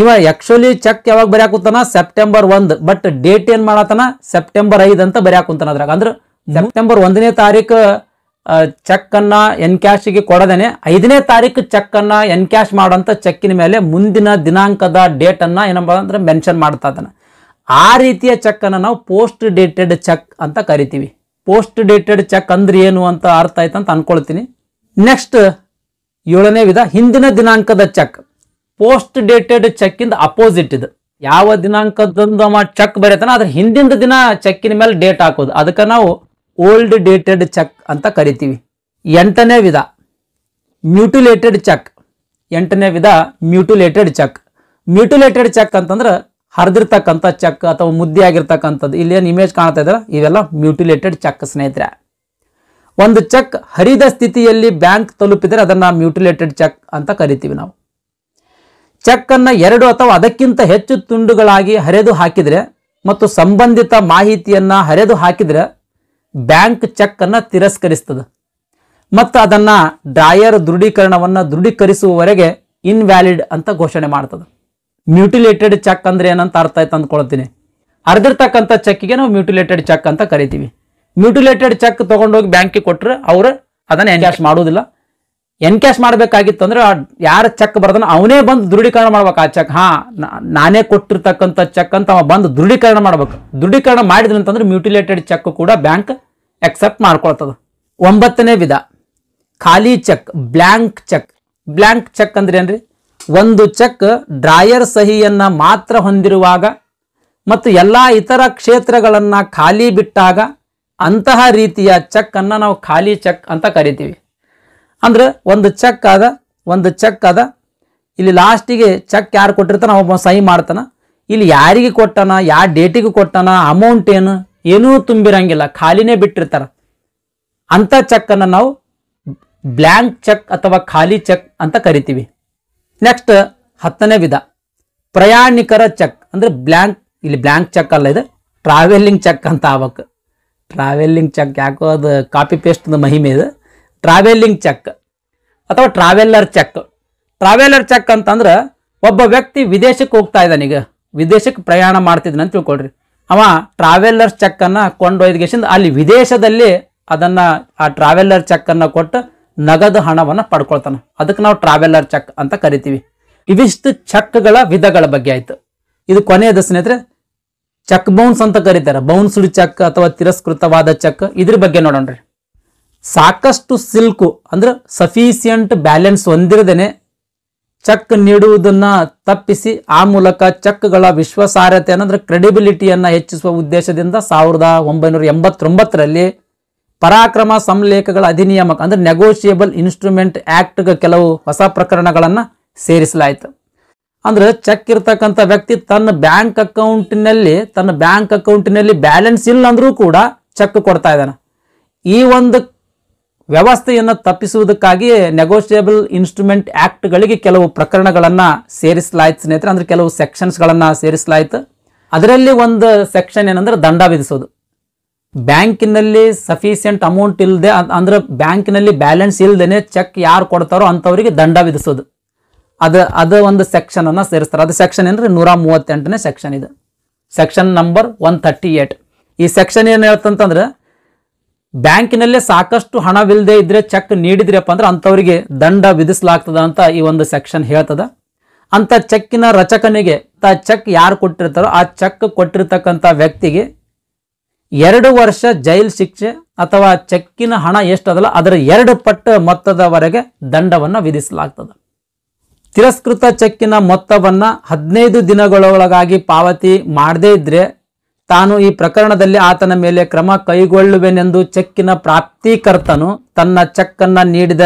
ಇವ ಆ್ಯಕ್ಚುಲಿ ಚೆಕ್ ಯಾವಾಗ ಬರೆಯಾಕುತ್ತಾನ ಸೆಪ್ಟೆಂಬರ್ ಒಂದು ಬಟ್ ಡೇಟ್ ಏನು ಮಾಡತ್ತಾನ ಸೆಪ್ಟೆಂಬರ್ ಐದು ಅಂತ ಬರೆಯಾಕುಂತಾನ ಅದ್ರಾಗ ಅಂದ್ರೆ ಸೆಪ್ಟೆಂಬರ್ ಒಂದನೇ ತಾರೀಕು ಚೆಕ್ ಅನ್ನ ಎನ್ ಗೆ ಕೊಡದೇನೆ ಐದನೇ ತಾರೀಕು ಚೆಕ್ ಅನ್ನ ಎನ್ ಕ್ಯಾಶ್ ಮಾಡೋಂಥ ಚೆಕ್ಕಿನ ಮೇಲೆ ಮುಂದಿನ ದಿನಾಂಕದ ಡೇಟ್ ಅನ್ನ ಏನಪ್ಪ ಅಂದ್ರೆ ಮೆನ್ಷನ್ ಮಾಡ್ತಾ ಆ ರೀತಿಯ ಚೆಕ್ ಅನ್ನ ನಾವು ಪೋಸ್ಟ್ ಡೇಟೆಡ್ ಚೆಕ್ ಅಂತ ಕರಿತೀವಿ ಪೋಸ್ಟ್ ಡೇಟೆಡ್ ಚೆಕ್ ಅಂದ್ರೆ ಏನು ಅಂತ ಅರ್ಥ ಆಯ್ತು ಅಂತ ಅನ್ಕೊಳ್ತೀನಿ ನೆಕ್ಸ್ಟ್ ಏಳನೇ ವಿಧ ಹಿಂದಿನ ದಿನಾಂಕದ ಚೆಕ್ ಪೋಸ್ಟ್ ಡೇಟೆಡ್ ಚೆಕ್ ಇಂದ ಅಪೋಸಿಟ್ ಇದು ಯಾವ ದಿನಾಂಕದಿಂದ ಚೆಕ್ ಬರೀತಾನ ಅದ್ರ ಹಿಂದಿನ ದಿನ ಚೆಕ್ಕಿನ ಮೇಲೆ ಡೇಟ್ ಹಾಕೋದು ಅದಕ್ಕೆ ನಾವು ಓಲ್ಡ್ ಡೇಟೆಡ್ ಚೆಕ್ ಅಂತ ಕರಿತೀವಿ ಎಂಟನೇ ವಿಧ ಮ್ಯೂಟುಲೇಟೆಡ್ ಚೆಕ್ ಎಂಟನೇ ವಿಧ ಮ್ಯೂಟುಲೇಟೆಡ್ ಚೆಕ್ ಮ್ಯೂಟುಲೇಟೆಡ್ ಚೆಕ್ ಅಂತಂದ್ರೆ ಹರಿದಿರ್ತಕ್ಕಂಥ ಚೆಕ್ ಅಥವಾ ಮುದ್ದೆ ಆಗಿರ್ತಕ್ಕಂಥದ್ದು ಏನು ಇಮೇಜ್ ಕಾಣ್ತಾ ಇದ್ರೆ ಇವೆಲ್ಲ ಮ್ಯೂಟುಲೇಟೆಡ್ ಚೆಕ್ ಸ್ನೇಹಿತರೆ ಒಂದು ಚೆಕ್ ಹರಿದ ಸ್ಥಿತಿಯಲ್ಲಿ ಬ್ಯಾಂಕ್ ತಲುಪಿದರೆ ಅದನ್ನು ಮ್ಯೂಟಿಲೇಟೆಡ್ ಚೆಕ್ ಅಂತ ಕರಿತೀವಿ ನಾವು ಚೆಕ್ ಅನ್ನು ಎರಡು ಅಥವಾ ಅದಕ್ಕಿಂತ ಹೆಚ್ಚು ತುಂಡುಗಳಾಗಿ ಹರಿದು ಹಾಕಿದರೆ ಮತ್ತು ಸಂಬಂಧಿತ ಮಾಹಿತಿಯನ್ನು ಹರಿದು ಹಾಕಿದರೆ ಬ್ಯಾಂಕ್ ಚೆಕ್ ಅನ್ನು ತಿರಸ್ಕರಿಸ್ತದೆ ಮತ್ತು ಅದನ್ನು ಡ್ರಾಯರ್ ದೃಢೀಕರಣವನ್ನು ದೃಢೀಕರಿಸುವವರೆಗೆ ಇನ್ವ್ಯಾಲಿಡ್ ಅಂತ ಘೋಷಣೆ ಮಾಡ್ತದೆ ಮ್ಯೂಟಿಲೇಟೆಡ್ ಚೆಕ್ ಅಂದರೆ ಏನಂತ ಅರ್ಥ ಆಯ್ತು ಅಂದ್ಕೊಳ್ತೀನಿ ಅರ್ಧಿರ್ತಕ್ಕಂಥ ಚೆಕ್ಕಿಗೆ ನಾವು ಮ್ಯೂಟಿಲೇಟೆಡ್ ಚೆಕ್ ಅಂತ ಕರಿತೀವಿ ಮ್ಯೂಟಿಲೇಟೆಡ್ ಚೆಕ್ ತಗೊಂಡೋಗಿ ಬ್ಯಾಂಕಿಗೆ ಕೊಟ್ಟರೆ ಅವರು ಅದನ್ನು ಎನ್ಕ್ಯಾಶ್ ಮಾಡೋದಿಲ್ಲ ಎನ್ಕ್ಯಾಶ್ ಮಾಡಬೇಕಾಗಿತ್ತಂದ್ರೆ ಯಾರ ಚೆಕ್ ಬರ್ದನ ಅವನೇ ಬಂದು ದೃಢೀಕರಣ ಮಾಡ್ಬೇಕು ಆ ಚೆಕ್ ಹಾ ನಾನೇ ಕೊಟ್ಟಿರ್ತಕ್ಕಂಥ ಚೆಕ್ ಅಂತ ಅವ ಬಂದು ದೃಢೀಕರಣ ಮಾಡ್ಬೇಕು ದೃಢೀಕರಣ ಮಾಡಿದ್ರೆ ಅಂತಂದ್ರೆ ಮ್ಯೂಟಿಲೇಟೆಡ್ ಚೆಕ್ ಕೂಡ ಬ್ಯಾಂಕ್ ಎಕ್ಸೆಪ್ಟ್ ಮಾಡ್ಕೊಳ್ತದೆ ಒಂಬತ್ತನೇ ವಿಧ ಖಾಲಿ cheque blank cheque blank cheque ಅಂದ್ರೆ ಏನ್ರಿ ಒಂದು ಚೆಕ್ ಡ್ರಾಯರ್ ಸಹಿಯನ್ನು ಮಾತ್ರ ಹೊಂದಿರುವಾಗ ಮತ್ತು ಎಲ್ಲ ಇತರ ಕ್ಷೇತ್ರಗಳನ್ನು ಖಾಲಿ ಬಿಟ್ಟಾಗ ಅಂತಹ ರೀತಿಯ ಚೆಕ್ ಅನ್ನು ನಾವು ಖಾಲಿ ಚೆಕ್ ಅಂತ ಕರಿತೀವಿ ಅಂದ್ರೆ ಒಂದು ಚೆಕ್ ಆದ ಒಂದು ಚೆಕ್ ಆದ ಇಲ್ಲಿ ಲಾಸ್ಟಿಗೆ ಚೆಕ್ ಯಾರು ಕೊಟ್ಟಿರ್ತಾನ ಒಬ್ಬ ಸಹಿ ಮಾಡ್ತಾನ ಇಲ್ಲಿ ಯಾರಿಗೆ ಕೊಟ್ಟನ ಯಾವ ಡೇಟಿಗೆ ಕೊಟ್ಟನ ಅಮೌಂಟ್ ಏನು ಏನೂ ತುಂಬಿರಂಗಿಲ್ಲ ಖಾಲಿನೇ ಬಿಟ್ಟಿರ್ತಾರ ಅಂತ ಚೆಕ್ ಚೆಕ್ಕನ್ನು ನಾವು ಬ್ಲ್ಯಾಂಕ್ ಚೆಕ್ ಅಥವಾ ಖಾಲಿ ಚೆಕ್ ಅಂತ ಕರಿತೀವಿ ನೆಕ್ಸ್ಟ್ ಹತ್ತನೇ ವಿಧ ಪ್ರಯಾಣಿಕರ ಚೆಕ್ ಅಂದ್ರೆ ಬ್ಲ್ಯಾಂಕ್ ಇಲ್ಲಿ ಬ್ಲ್ಯಾಂಕ್ ಚೆಕ್ ಅಲ್ಲ ಇದು ಟ್ರಾವೆಲಿಂಗ್ ಚೆಕ್ ಅಂತ ಆವಕ್ಕೆ ಟ್ರಾವೆಲ್ಲಿಂಗ್ ಚೆಕ್ ಯಾಕೋ ಅದು ಕಾಪಿ ಪೇಸ್ಟ್ನ ಮಹಿಮೆ ಇದು ಟ್ರಾವೆಲ್ಲಿಂಗ್ ಚೆಕ್ ಅಥವಾ ಟ್ರಾವೆಲ್ಲರ್ ಚೆಕ್ ಟ್ರಾವೆಲ್ಲರ್ ಚೆಕ್ ಅಂತಂದ್ರೆ ಒಬ್ಬ ವ್ಯಕ್ತಿ ವಿದೇಶಕ್ಕೆ ಹೋಗ್ತಾ ಇದ್ದಾನೆ ಈಗ ವಿದೇಶಕ್ಕೆ ಪ್ರಯಾಣ ಮಾಡ್ತಿದ್ದಾನೆ ಅಂತ ತಿಳ್ಕೊಳ್ರಿ ಅವ ಟ್ರಾವೆಲ್ಲರ್ ಚೆಕ್ಕನ್ನು ಕೊಂಡೊಯ್ದಗೇಶಿಂದ ಅಲ್ಲಿ ವಿದೇಶದಲ್ಲಿ ಅದನ್ನು ಆ ಟ್ರಾವೆಲ್ಲರ್ ಚೆಕ್ಕನ್ನು ಕೊಟ್ಟು ನಗದು ಹಣವನ್ನು ಪಡ್ಕೊಳ್ತಾನೆ ಅದಕ್ಕೆ ನಾವು ಟ್ರಾವೆಲ್ಲರ್ ಚೆಕ್ ಅಂತ ಕರಿತೀವಿ ಇವಿಷ್ಟು ಚೆಕ್ಗಳ ವಿಧಗಳ ಬಗ್ಗೆ ಆಯ್ತು ಇದು ಕೊನೆಯದ ಸ್ನೇಹಿತರೆ ಚೆಕ್ ಬೌನ್ಸ್ ಅಂತ ಕರೀತಾರೆ ಬೌನ್ಸ್ಡ್ ಚೆಕ್ ಅಥವಾ ತಿರಸ್ಕೃತವಾದ ಚೆಕ್ ಇದ್ರ ಬಗ್ಗೆ ನೋಡೋಣ್ರಿ ಸಾಕಷ್ಟು ಸಿಲ್ಕು ಅಂದ್ರೆ ಸಫಿಸಿಯಂಟ್ ಬ್ಯಾಲೆನ್ಸ್ ಹೊಂದಿರದೇನೆ ಚೆಕ್ ನೀಡುವುದನ್ನು ತಪ್ಪಿಸಿ ಆ ಮೂಲಕ ಚೆಕ್ಗಳ ವಿಶ್ವಾಸಾರ್ಹತೆ ಅಂದ್ರೆ ಕ್ರೆಡಿಬಿಲಿಟಿಯನ್ನು ಹೆಚ್ಚಿಸುವ ಉದ್ದೇಶದಿಂದ ಸಾವಿರದ ಒಂಬೈನೂರ ಎಂಬತ್ತೊಂಬತ್ತರಲ್ಲಿ ಪರಾಕ್ರಮ ಸಂಲೇಖಗಳ ಅಧಿನಿಯಮಕ ಅಂದ್ರೆ ನೆಗೋಷಿಯೇಬಲ್ ಇನ್ಸ್ಟ್ರೂಮೆಂಟ್ ಆ್ಯಕ್ಟ್ಗೆ ಕೆಲವು ಹೊಸ ಪ್ರಕರಣಗಳನ್ನು ಸೇರಿಸಲಾಯಿತು ಅಂದ್ರೆ ಚೆಕ್ ಇರ್ತಕ್ಕಂಥ ವ್ಯಕ್ತಿ ತನ್ನ ಬ್ಯಾಂಕ್ ಅಕೌಂಟ್ನಲ್ಲಿ ತನ್ನ ಬ್ಯಾಂಕ್ ಅಕೌಂಟ್ನಲ್ಲಿ ಬ್ಯಾಲೆನ್ಸ್ ಇಲ್ಲ ಅಂದ್ರೂ ಕೂಡ ಚೆಕ್ ಕೊಡ್ತಾ ಇದ್ದಾನೆ ಈ ಒಂದು ವ್ಯವಸ್ಥೆಯನ್ನು ತಪ್ಪಿಸುವುದಕ್ಕಾಗಿ ನೆಗೋಷಿಯೇಬಲ್ ಇನ್ಸ್ಟ್ರೂಮೆಂಟ್ ಆ್ಯಕ್ಟ್ಗಳಿಗೆ ಕೆಲವು ಪ್ರಕರಣಗಳನ್ನು ಸೇರಿಸಲಾಯಿತು ಸ್ನೇಹಿತರೆ ಅಂದ್ರೆ ಕೆಲವು ಸೆಕ್ಷನ್ಸ್ಗಳನ್ನು ಸೇರಿಸಲಾಯಿತು ಅದರಲ್ಲಿ ಒಂದು ಸೆಕ್ಷನ್ ಏನಂದ್ರೆ ದಂಡ ವಿಧಿಸೋದು ಬ್ಯಾಂಕಿನಲ್ಲಿ ಸಫಿಷಿಯೆಂಟ್ ಅಮೌಂಟ್ ಇಲ್ಲದೆ ಅಂದ್ರೆ ಬ್ಯಾಂಕಿನಲ್ಲಿ ಬ್ಯಾಲೆನ್ಸ್ ಇಲ್ಲದೇ ಚೆಕ್ ಯಾರು ಕೊಡ್ತಾರೋ ಅಂತವರಿಗೆ ದಂಡ ವಿಧಿಸೋದು ಅದು ಅದು ಒಂದು ಸೆಕ್ಷನ್ ಅನ್ನ ಸೇರಿಸ್ತಾರೆ ಅದು ಸೆಕ್ಷನ್ ಏನ್ರಿ ನೂರ ಮೂವತ್ತೆಂಟನೇ ಸೆಕ್ಷನ್ ಇದು section number one thirty eight ಈ ಸೆಕ್ಷನ್ ಏನು ಹೇಳ್ತಂತಂದ್ರೆ ಬ್ಯಾಂಕಿನಲ್ಲೇ ಸಾಕಷ್ಟು ಹಣವಿಲ್ಲದೆ ಇದ್ರೆ ಚೆಕ್ ನೀಡಿದ್ರಪ್ಪ ಅಂದ್ರೆ ಅಂತವರಿಗೆ ದಂಡ ವಿಧಿಸಲಾಗ್ತದ ಅಂತ ಈ ಒಂದು ಸೆಕ್ಷನ್ ಹೇಳ್ತದ ಅಂತ ಚೆಕ್ಕಿನ ರಚಕನಿಗೆ ತ ಚೆಕ್ ಯಾರು ಕೊಟ್ಟಿರ್ತಾರೋ ಆ ಚೆಕ್ ಕೊಟ್ಟಿರ್ತಕ್ಕಂಥ ವ್ಯಕ್ತಿಗೆ ಎರಡು ವರ್ಷ ಜೈಲು ಶಿಕ್ಷೆ ಅಥವಾ ಚೆಕ್ಕಿನ ಹಣ ಎಷ್ಟದಲ್ಲ ಅದರ ಎರಡು ಪಟ್ಟು ಮೊತ್ತದವರೆಗೆ ದಂಡವನ್ನು ವಿಧಿಸಲಾಗ್ತದೆ ತಿರಸ್ಕೃತ ಚೆಕ್ಕಿನ ಮೊತ್ತವನ್ನು ಹದಿನೈದು ದಿನಗಳೊಳಗಾಗಿ ಪಾವತಿ ಮಾಡದೇ ಇದ್ದರೆ ತಾನು ಈ ಪ್ರಕರಣದಲ್ಲಿ ಆತನ ಮೇಲೆ ಕ್ರಮ ಕೈಗೊಳ್ಳುವೆನೆಂದು ಚೆಕ್ಕಿನ ಪ್ರಾಪ್ತಿಕರ್ತನು ತನ್ನ ಚೆಕ್ಕನ್ನು ನೀಡಿದ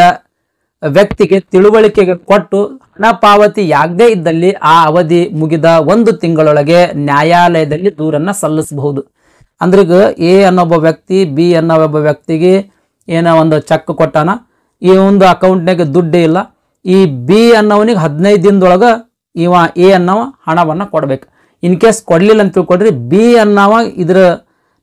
ವ್ಯಕ್ತಿಗೆ ತಿಳುವಳಿಕೆಗೆ ಕೊಟ್ಟು ಹಣ ಪಾವತಿ ಆಗದೇ ಇದ್ದಲ್ಲಿ ಆ ಅವಧಿ ಮುಗಿದ ಒಂದು ತಿಂಗಳೊಳಗೆ ನ್ಯಾಯಾಲಯದಲ್ಲಿ ದೂರನ್ನು ಸಲ್ಲಿಸಬಹುದು ಅಂದ್ರೆ ಎ ಒಬ್ಬ ವ್ಯಕ್ತಿ ಬಿ ಅನ್ನೋ ಒಬ್ಬ ವ್ಯಕ್ತಿಗೆ ಏನೋ ಒಂದು ಚೆಕ್ ಕೊಟ್ಟಾನ ಈ ಒಂದು ಅಕೌಂಟ್ನಾಗ ದುಡ್ಡೇ ಇಲ್ಲ ಈ ಬಿ ಅನ್ನೋನಿಗೆ ಹದಿನೈದು ದಿನದೊಳಗೆ ಇವ ಎ ಅನ್ನೋ ಹಣವನ್ನು ಕೊಡ್ಬೇಕು ಇನ್ ಕೇಸ್ ಕೊಡಲಿಲ್ಲ ಅಂತ ತಿಳ್ಕೊಡ್ರಿ ಬಿ ಅನ್ನೋವ ಇದ್ರ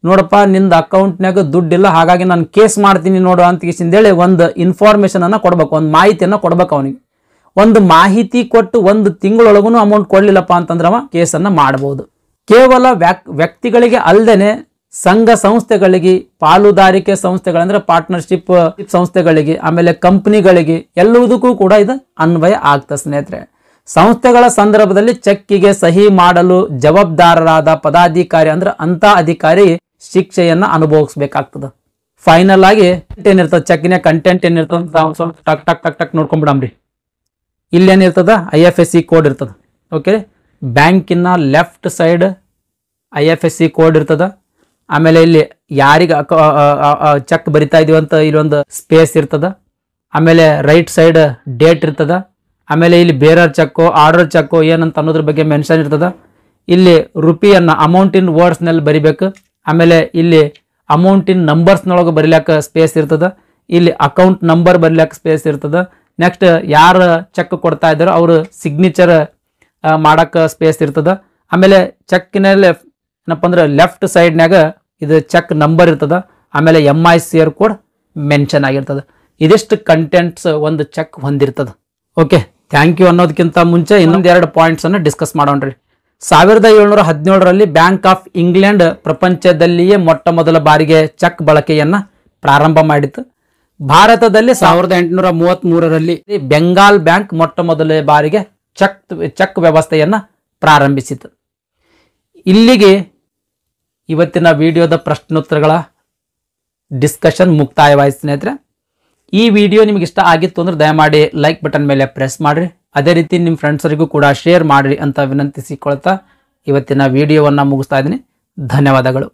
ನೋಡಪ್ಪ ನಿಂದ ಅಕೌಂಟ್ನಾಗ ದುಡ್ಡಿಲ್ಲ ಹಾಗಾಗಿ ನಾನು ಕೇಸ್ ಮಾಡ್ತೀನಿ ನೋಡು ಅಂತ ಹೇಳಿ ಒಂದು ಇನ್ಫಾರ್ಮೇಷನನ್ನು ಕೊಡ್ಬೇಕು ಒಂದು ಮಾಹಿತಿಯನ್ನು ಕೊಡ್ಬೇಕು ಅವನಿಗೆ ಒಂದು ಮಾಹಿತಿ ಕೊಟ್ಟು ಒಂದು ತಿಂಗಳೊಳಗೂ ಅಮೌಂಟ್ ಕೊಡಲಿಲ್ಲಪ್ಪ ಅಂತಂದ್ರೆ ಅವ ಕೇಸನ್ನು ಮಾಡ್ಬೋದು ಕೇವಲ ವ್ಯಾಕ್ ವ್ಯಕ್ತಿಗಳಿಗೆ ಅಲ್ಲದೆ ಸಂಘ ಸಂಸ್ಥೆಗಳಿಗೆ ಪಾಲುದಾರಿಕೆ ಸಂಸ್ಥೆಗಳಂದ್ರೆ ಪಾರ್ಟ್ನರ್ಶಿಪ್ ಸಂಸ್ಥೆಗಳಿಗೆ ಆಮೇಲೆ ಕಂಪ್ನಿಗಳಿಗೆ ಎಲ್ಲದಕ್ಕೂ ಕೂಡ ಇದು ಅನ್ವಯ ಆಗ್ತದೆ ಸ್ನೇಹಿತರೆ ಸಂಸ್ಥೆಗಳ ಸಂದರ್ಭದಲ್ಲಿ ಚೆಕ್ಕಿಗೆ ಸಹಿ ಮಾಡಲು ಜವಾಬ್ದಾರರಾದ ಪದಾಧಿಕಾರಿ ಅಂದ್ರೆ ಅಂತ ಅಧಿಕಾರಿ ಶಿಕ್ಷೆಯನ್ನು ಅನುಭವಿಸ್ಬೇಕಾಗ್ತದೆ ಫೈನಲ್ ಆಗಿ ಏನಿರ್ತದೆ ಚೆಕ್ನ ಕಂಟೆಂಟ್ ಏನಿರ್ತದೆ ಟಕ್ ಟಕ್ ಟಕ್ ಟಕ್ ನೋಡ್ಕೊಂಡ್ಬಿಡಮ್ರಿ ಇಲ್ಲೇನಿರ್ತದ I F S C code ಇರ್ತದೆ ಓಕೆ ಬ್ಯಾಂಕಿನ left side I F S C code ಇರ್ತದೆ ಆಮೇಲೆ ಇಲ್ಲಿ ಯಾರಿಗೆ ಚೆಕ್ ಬರಿತಾ ಇದೀವಿ ಅಂತ ಒಂದು ಸ್ಪೇಸ್ ಇರ್ತದ ಆಮೇಲೆ ರೈಟ್ ಸೈಡ್ ಡೇಟ್ ಇರ್ತದ ಆಮೇಲೆ ಇಲ್ಲಿ ಬೇರರ್ ಚೆಕ್ಕು ಆರ್ಡರ್ ಚೆಕ್ಕು ಏನಂತ ಅನ್ನೋದ್ರ ಬಗ್ಗೆ ಮೆನ್ಷನ್ ಇರ್ತದ ಇಲ್ಲಿ ರುಪಿಯನ್ನು ಅಮೌಂಟ್ ಇನ್ ವರ್ಡ್ಸ್ನಲ್ಲಿ ಬರಿಬೇಕು ಆಮೇಲೆ ಇಲ್ಲಿ ಅಮೌಂಟ್ ಇನ್ ನಂಬರ್ಸ್ನೊಳಗೆ ಬರಿಲಾಕ ಸ್ಪೇಸ್ ಇರ್ತದ ಇಲ್ಲಿ ಅಕೌಂಟ್ ನಂಬರ್ ಬರಿಲಾಕ ಸ್ಪೇಸ್ ಇರ್ತದ ನೆಕ್ಸ್ಟ್ ಯಾರು ಚೆಕ್ ಕೊಡ್ತಾ ಇದ್ದಾರೋ ಅವರು ಸಿಗ್ನೇಚರ್ ಮಾಡಕ್ಕೆ ಸ್ಪೇಸ್ ಇರ್ತದ ಆಮೇಲೆ ಚೆಕ್ಕಿನಲ್ಲಿ ಏನಪ್ಪ ಅಂದ್ರೆ ಲೆಫ್ಟ್ ಸೈಡ್ನಾಗ ಇದು ಚೆಕ್ ನಂಬರ್ ಇರ್ತದ ಆಮೇಲೆ M I C R code mention ಆಗಿರ್ತದೆ ಇದಿಷ್ಟು ಕಂಟೆಂಟ್ಸ್ ಒಂದು ಚೆಕ್ ಹೊಂದಿರ್ತದೆ ಓಕೆ ಥ್ಯಾಂಕ್ ಯು ಅನ್ನೋದಕ್ಕಿಂತ ಮುಂಚೆ ಇನ್ನೊಂದು ಎರಡು ಪಾಯಿಂಟ್ಸನ್ನು ಡಿಸ್ಕಸ್ ಮಾಡೋಣ್ರಿ ಸಾವಿರದ ಏಳ್ನೂರ ಹದಿನೇಳರಲ್ಲಿ ಬ್ಯಾಂಕ್ ಆಫ್ ಇಂಗ್ಲೆಂಡ್ ಪ್ರಪಂಚದಲ್ಲಿಯೇ ಮೊಟ್ಟ ಮೊದಲ ಬಾರಿಗೆ ಚೆಕ್ ಬಳಕೆಯನ್ನು ಪ್ರಾರಂಭ ಮಾಡಿತ್ತು ಭಾರತದಲ್ಲಿ ಸಾವಿರದ ಎಂಟುನೂರ ಮೂವತ್ತ್ ಮೂರರಲ್ಲಿ ಬೆಂಗಾಲ್ ಬ್ಯಾಂಕ್ ಮೊಟ್ಟ ಮೊದಲ ಬಾರಿಗೆ ಚೆಕ್ ಚೆಕ್ ವ್ಯವಸ್ಥೆಯನ್ನು ಪ್ರಾರಂಭಿಸಿತು ಇಲ್ಲಿಗೆ ಇವತ್ತಿನ ವಿಡಿಯೋದ ಪ್ರಶ್ನೋತ್ತರಗಳ ಡಿಸ್ಕಷನ್ ಮುಕ್ತಾಯವಾಯಿತು ಸ್ನೇಹಿತರೆ ಈ ವಿಡಿಯೋ ನಿಮಗೆ ಇಷ್ಟ ಆಗಿತ್ತು ಅಂದರೆ ದಯಮಾಡಿ ಲೈಕ್ ಬಟನ್ ಮೇಲೆ ಪ್ರೆಸ್ ಮಾಡಿರಿ ಅದೇ ರೀತಿ ನಿಮ್ಮ ಫ್ರೆಂಡ್ಸರಿಗೂ ಕೂಡ ಶೇರ್ ಮಾಡಿರಿ ಅಂತ ವಿನಂತಿಸಿಕೊಳ್ತಾ ಇವತ್ತಿನ ವಿಡಿಯೋವನ್ನು ಮುಗಿಸ್ತಾ ಇದ್ದೀನಿ ಧನ್ಯವಾದಗಳು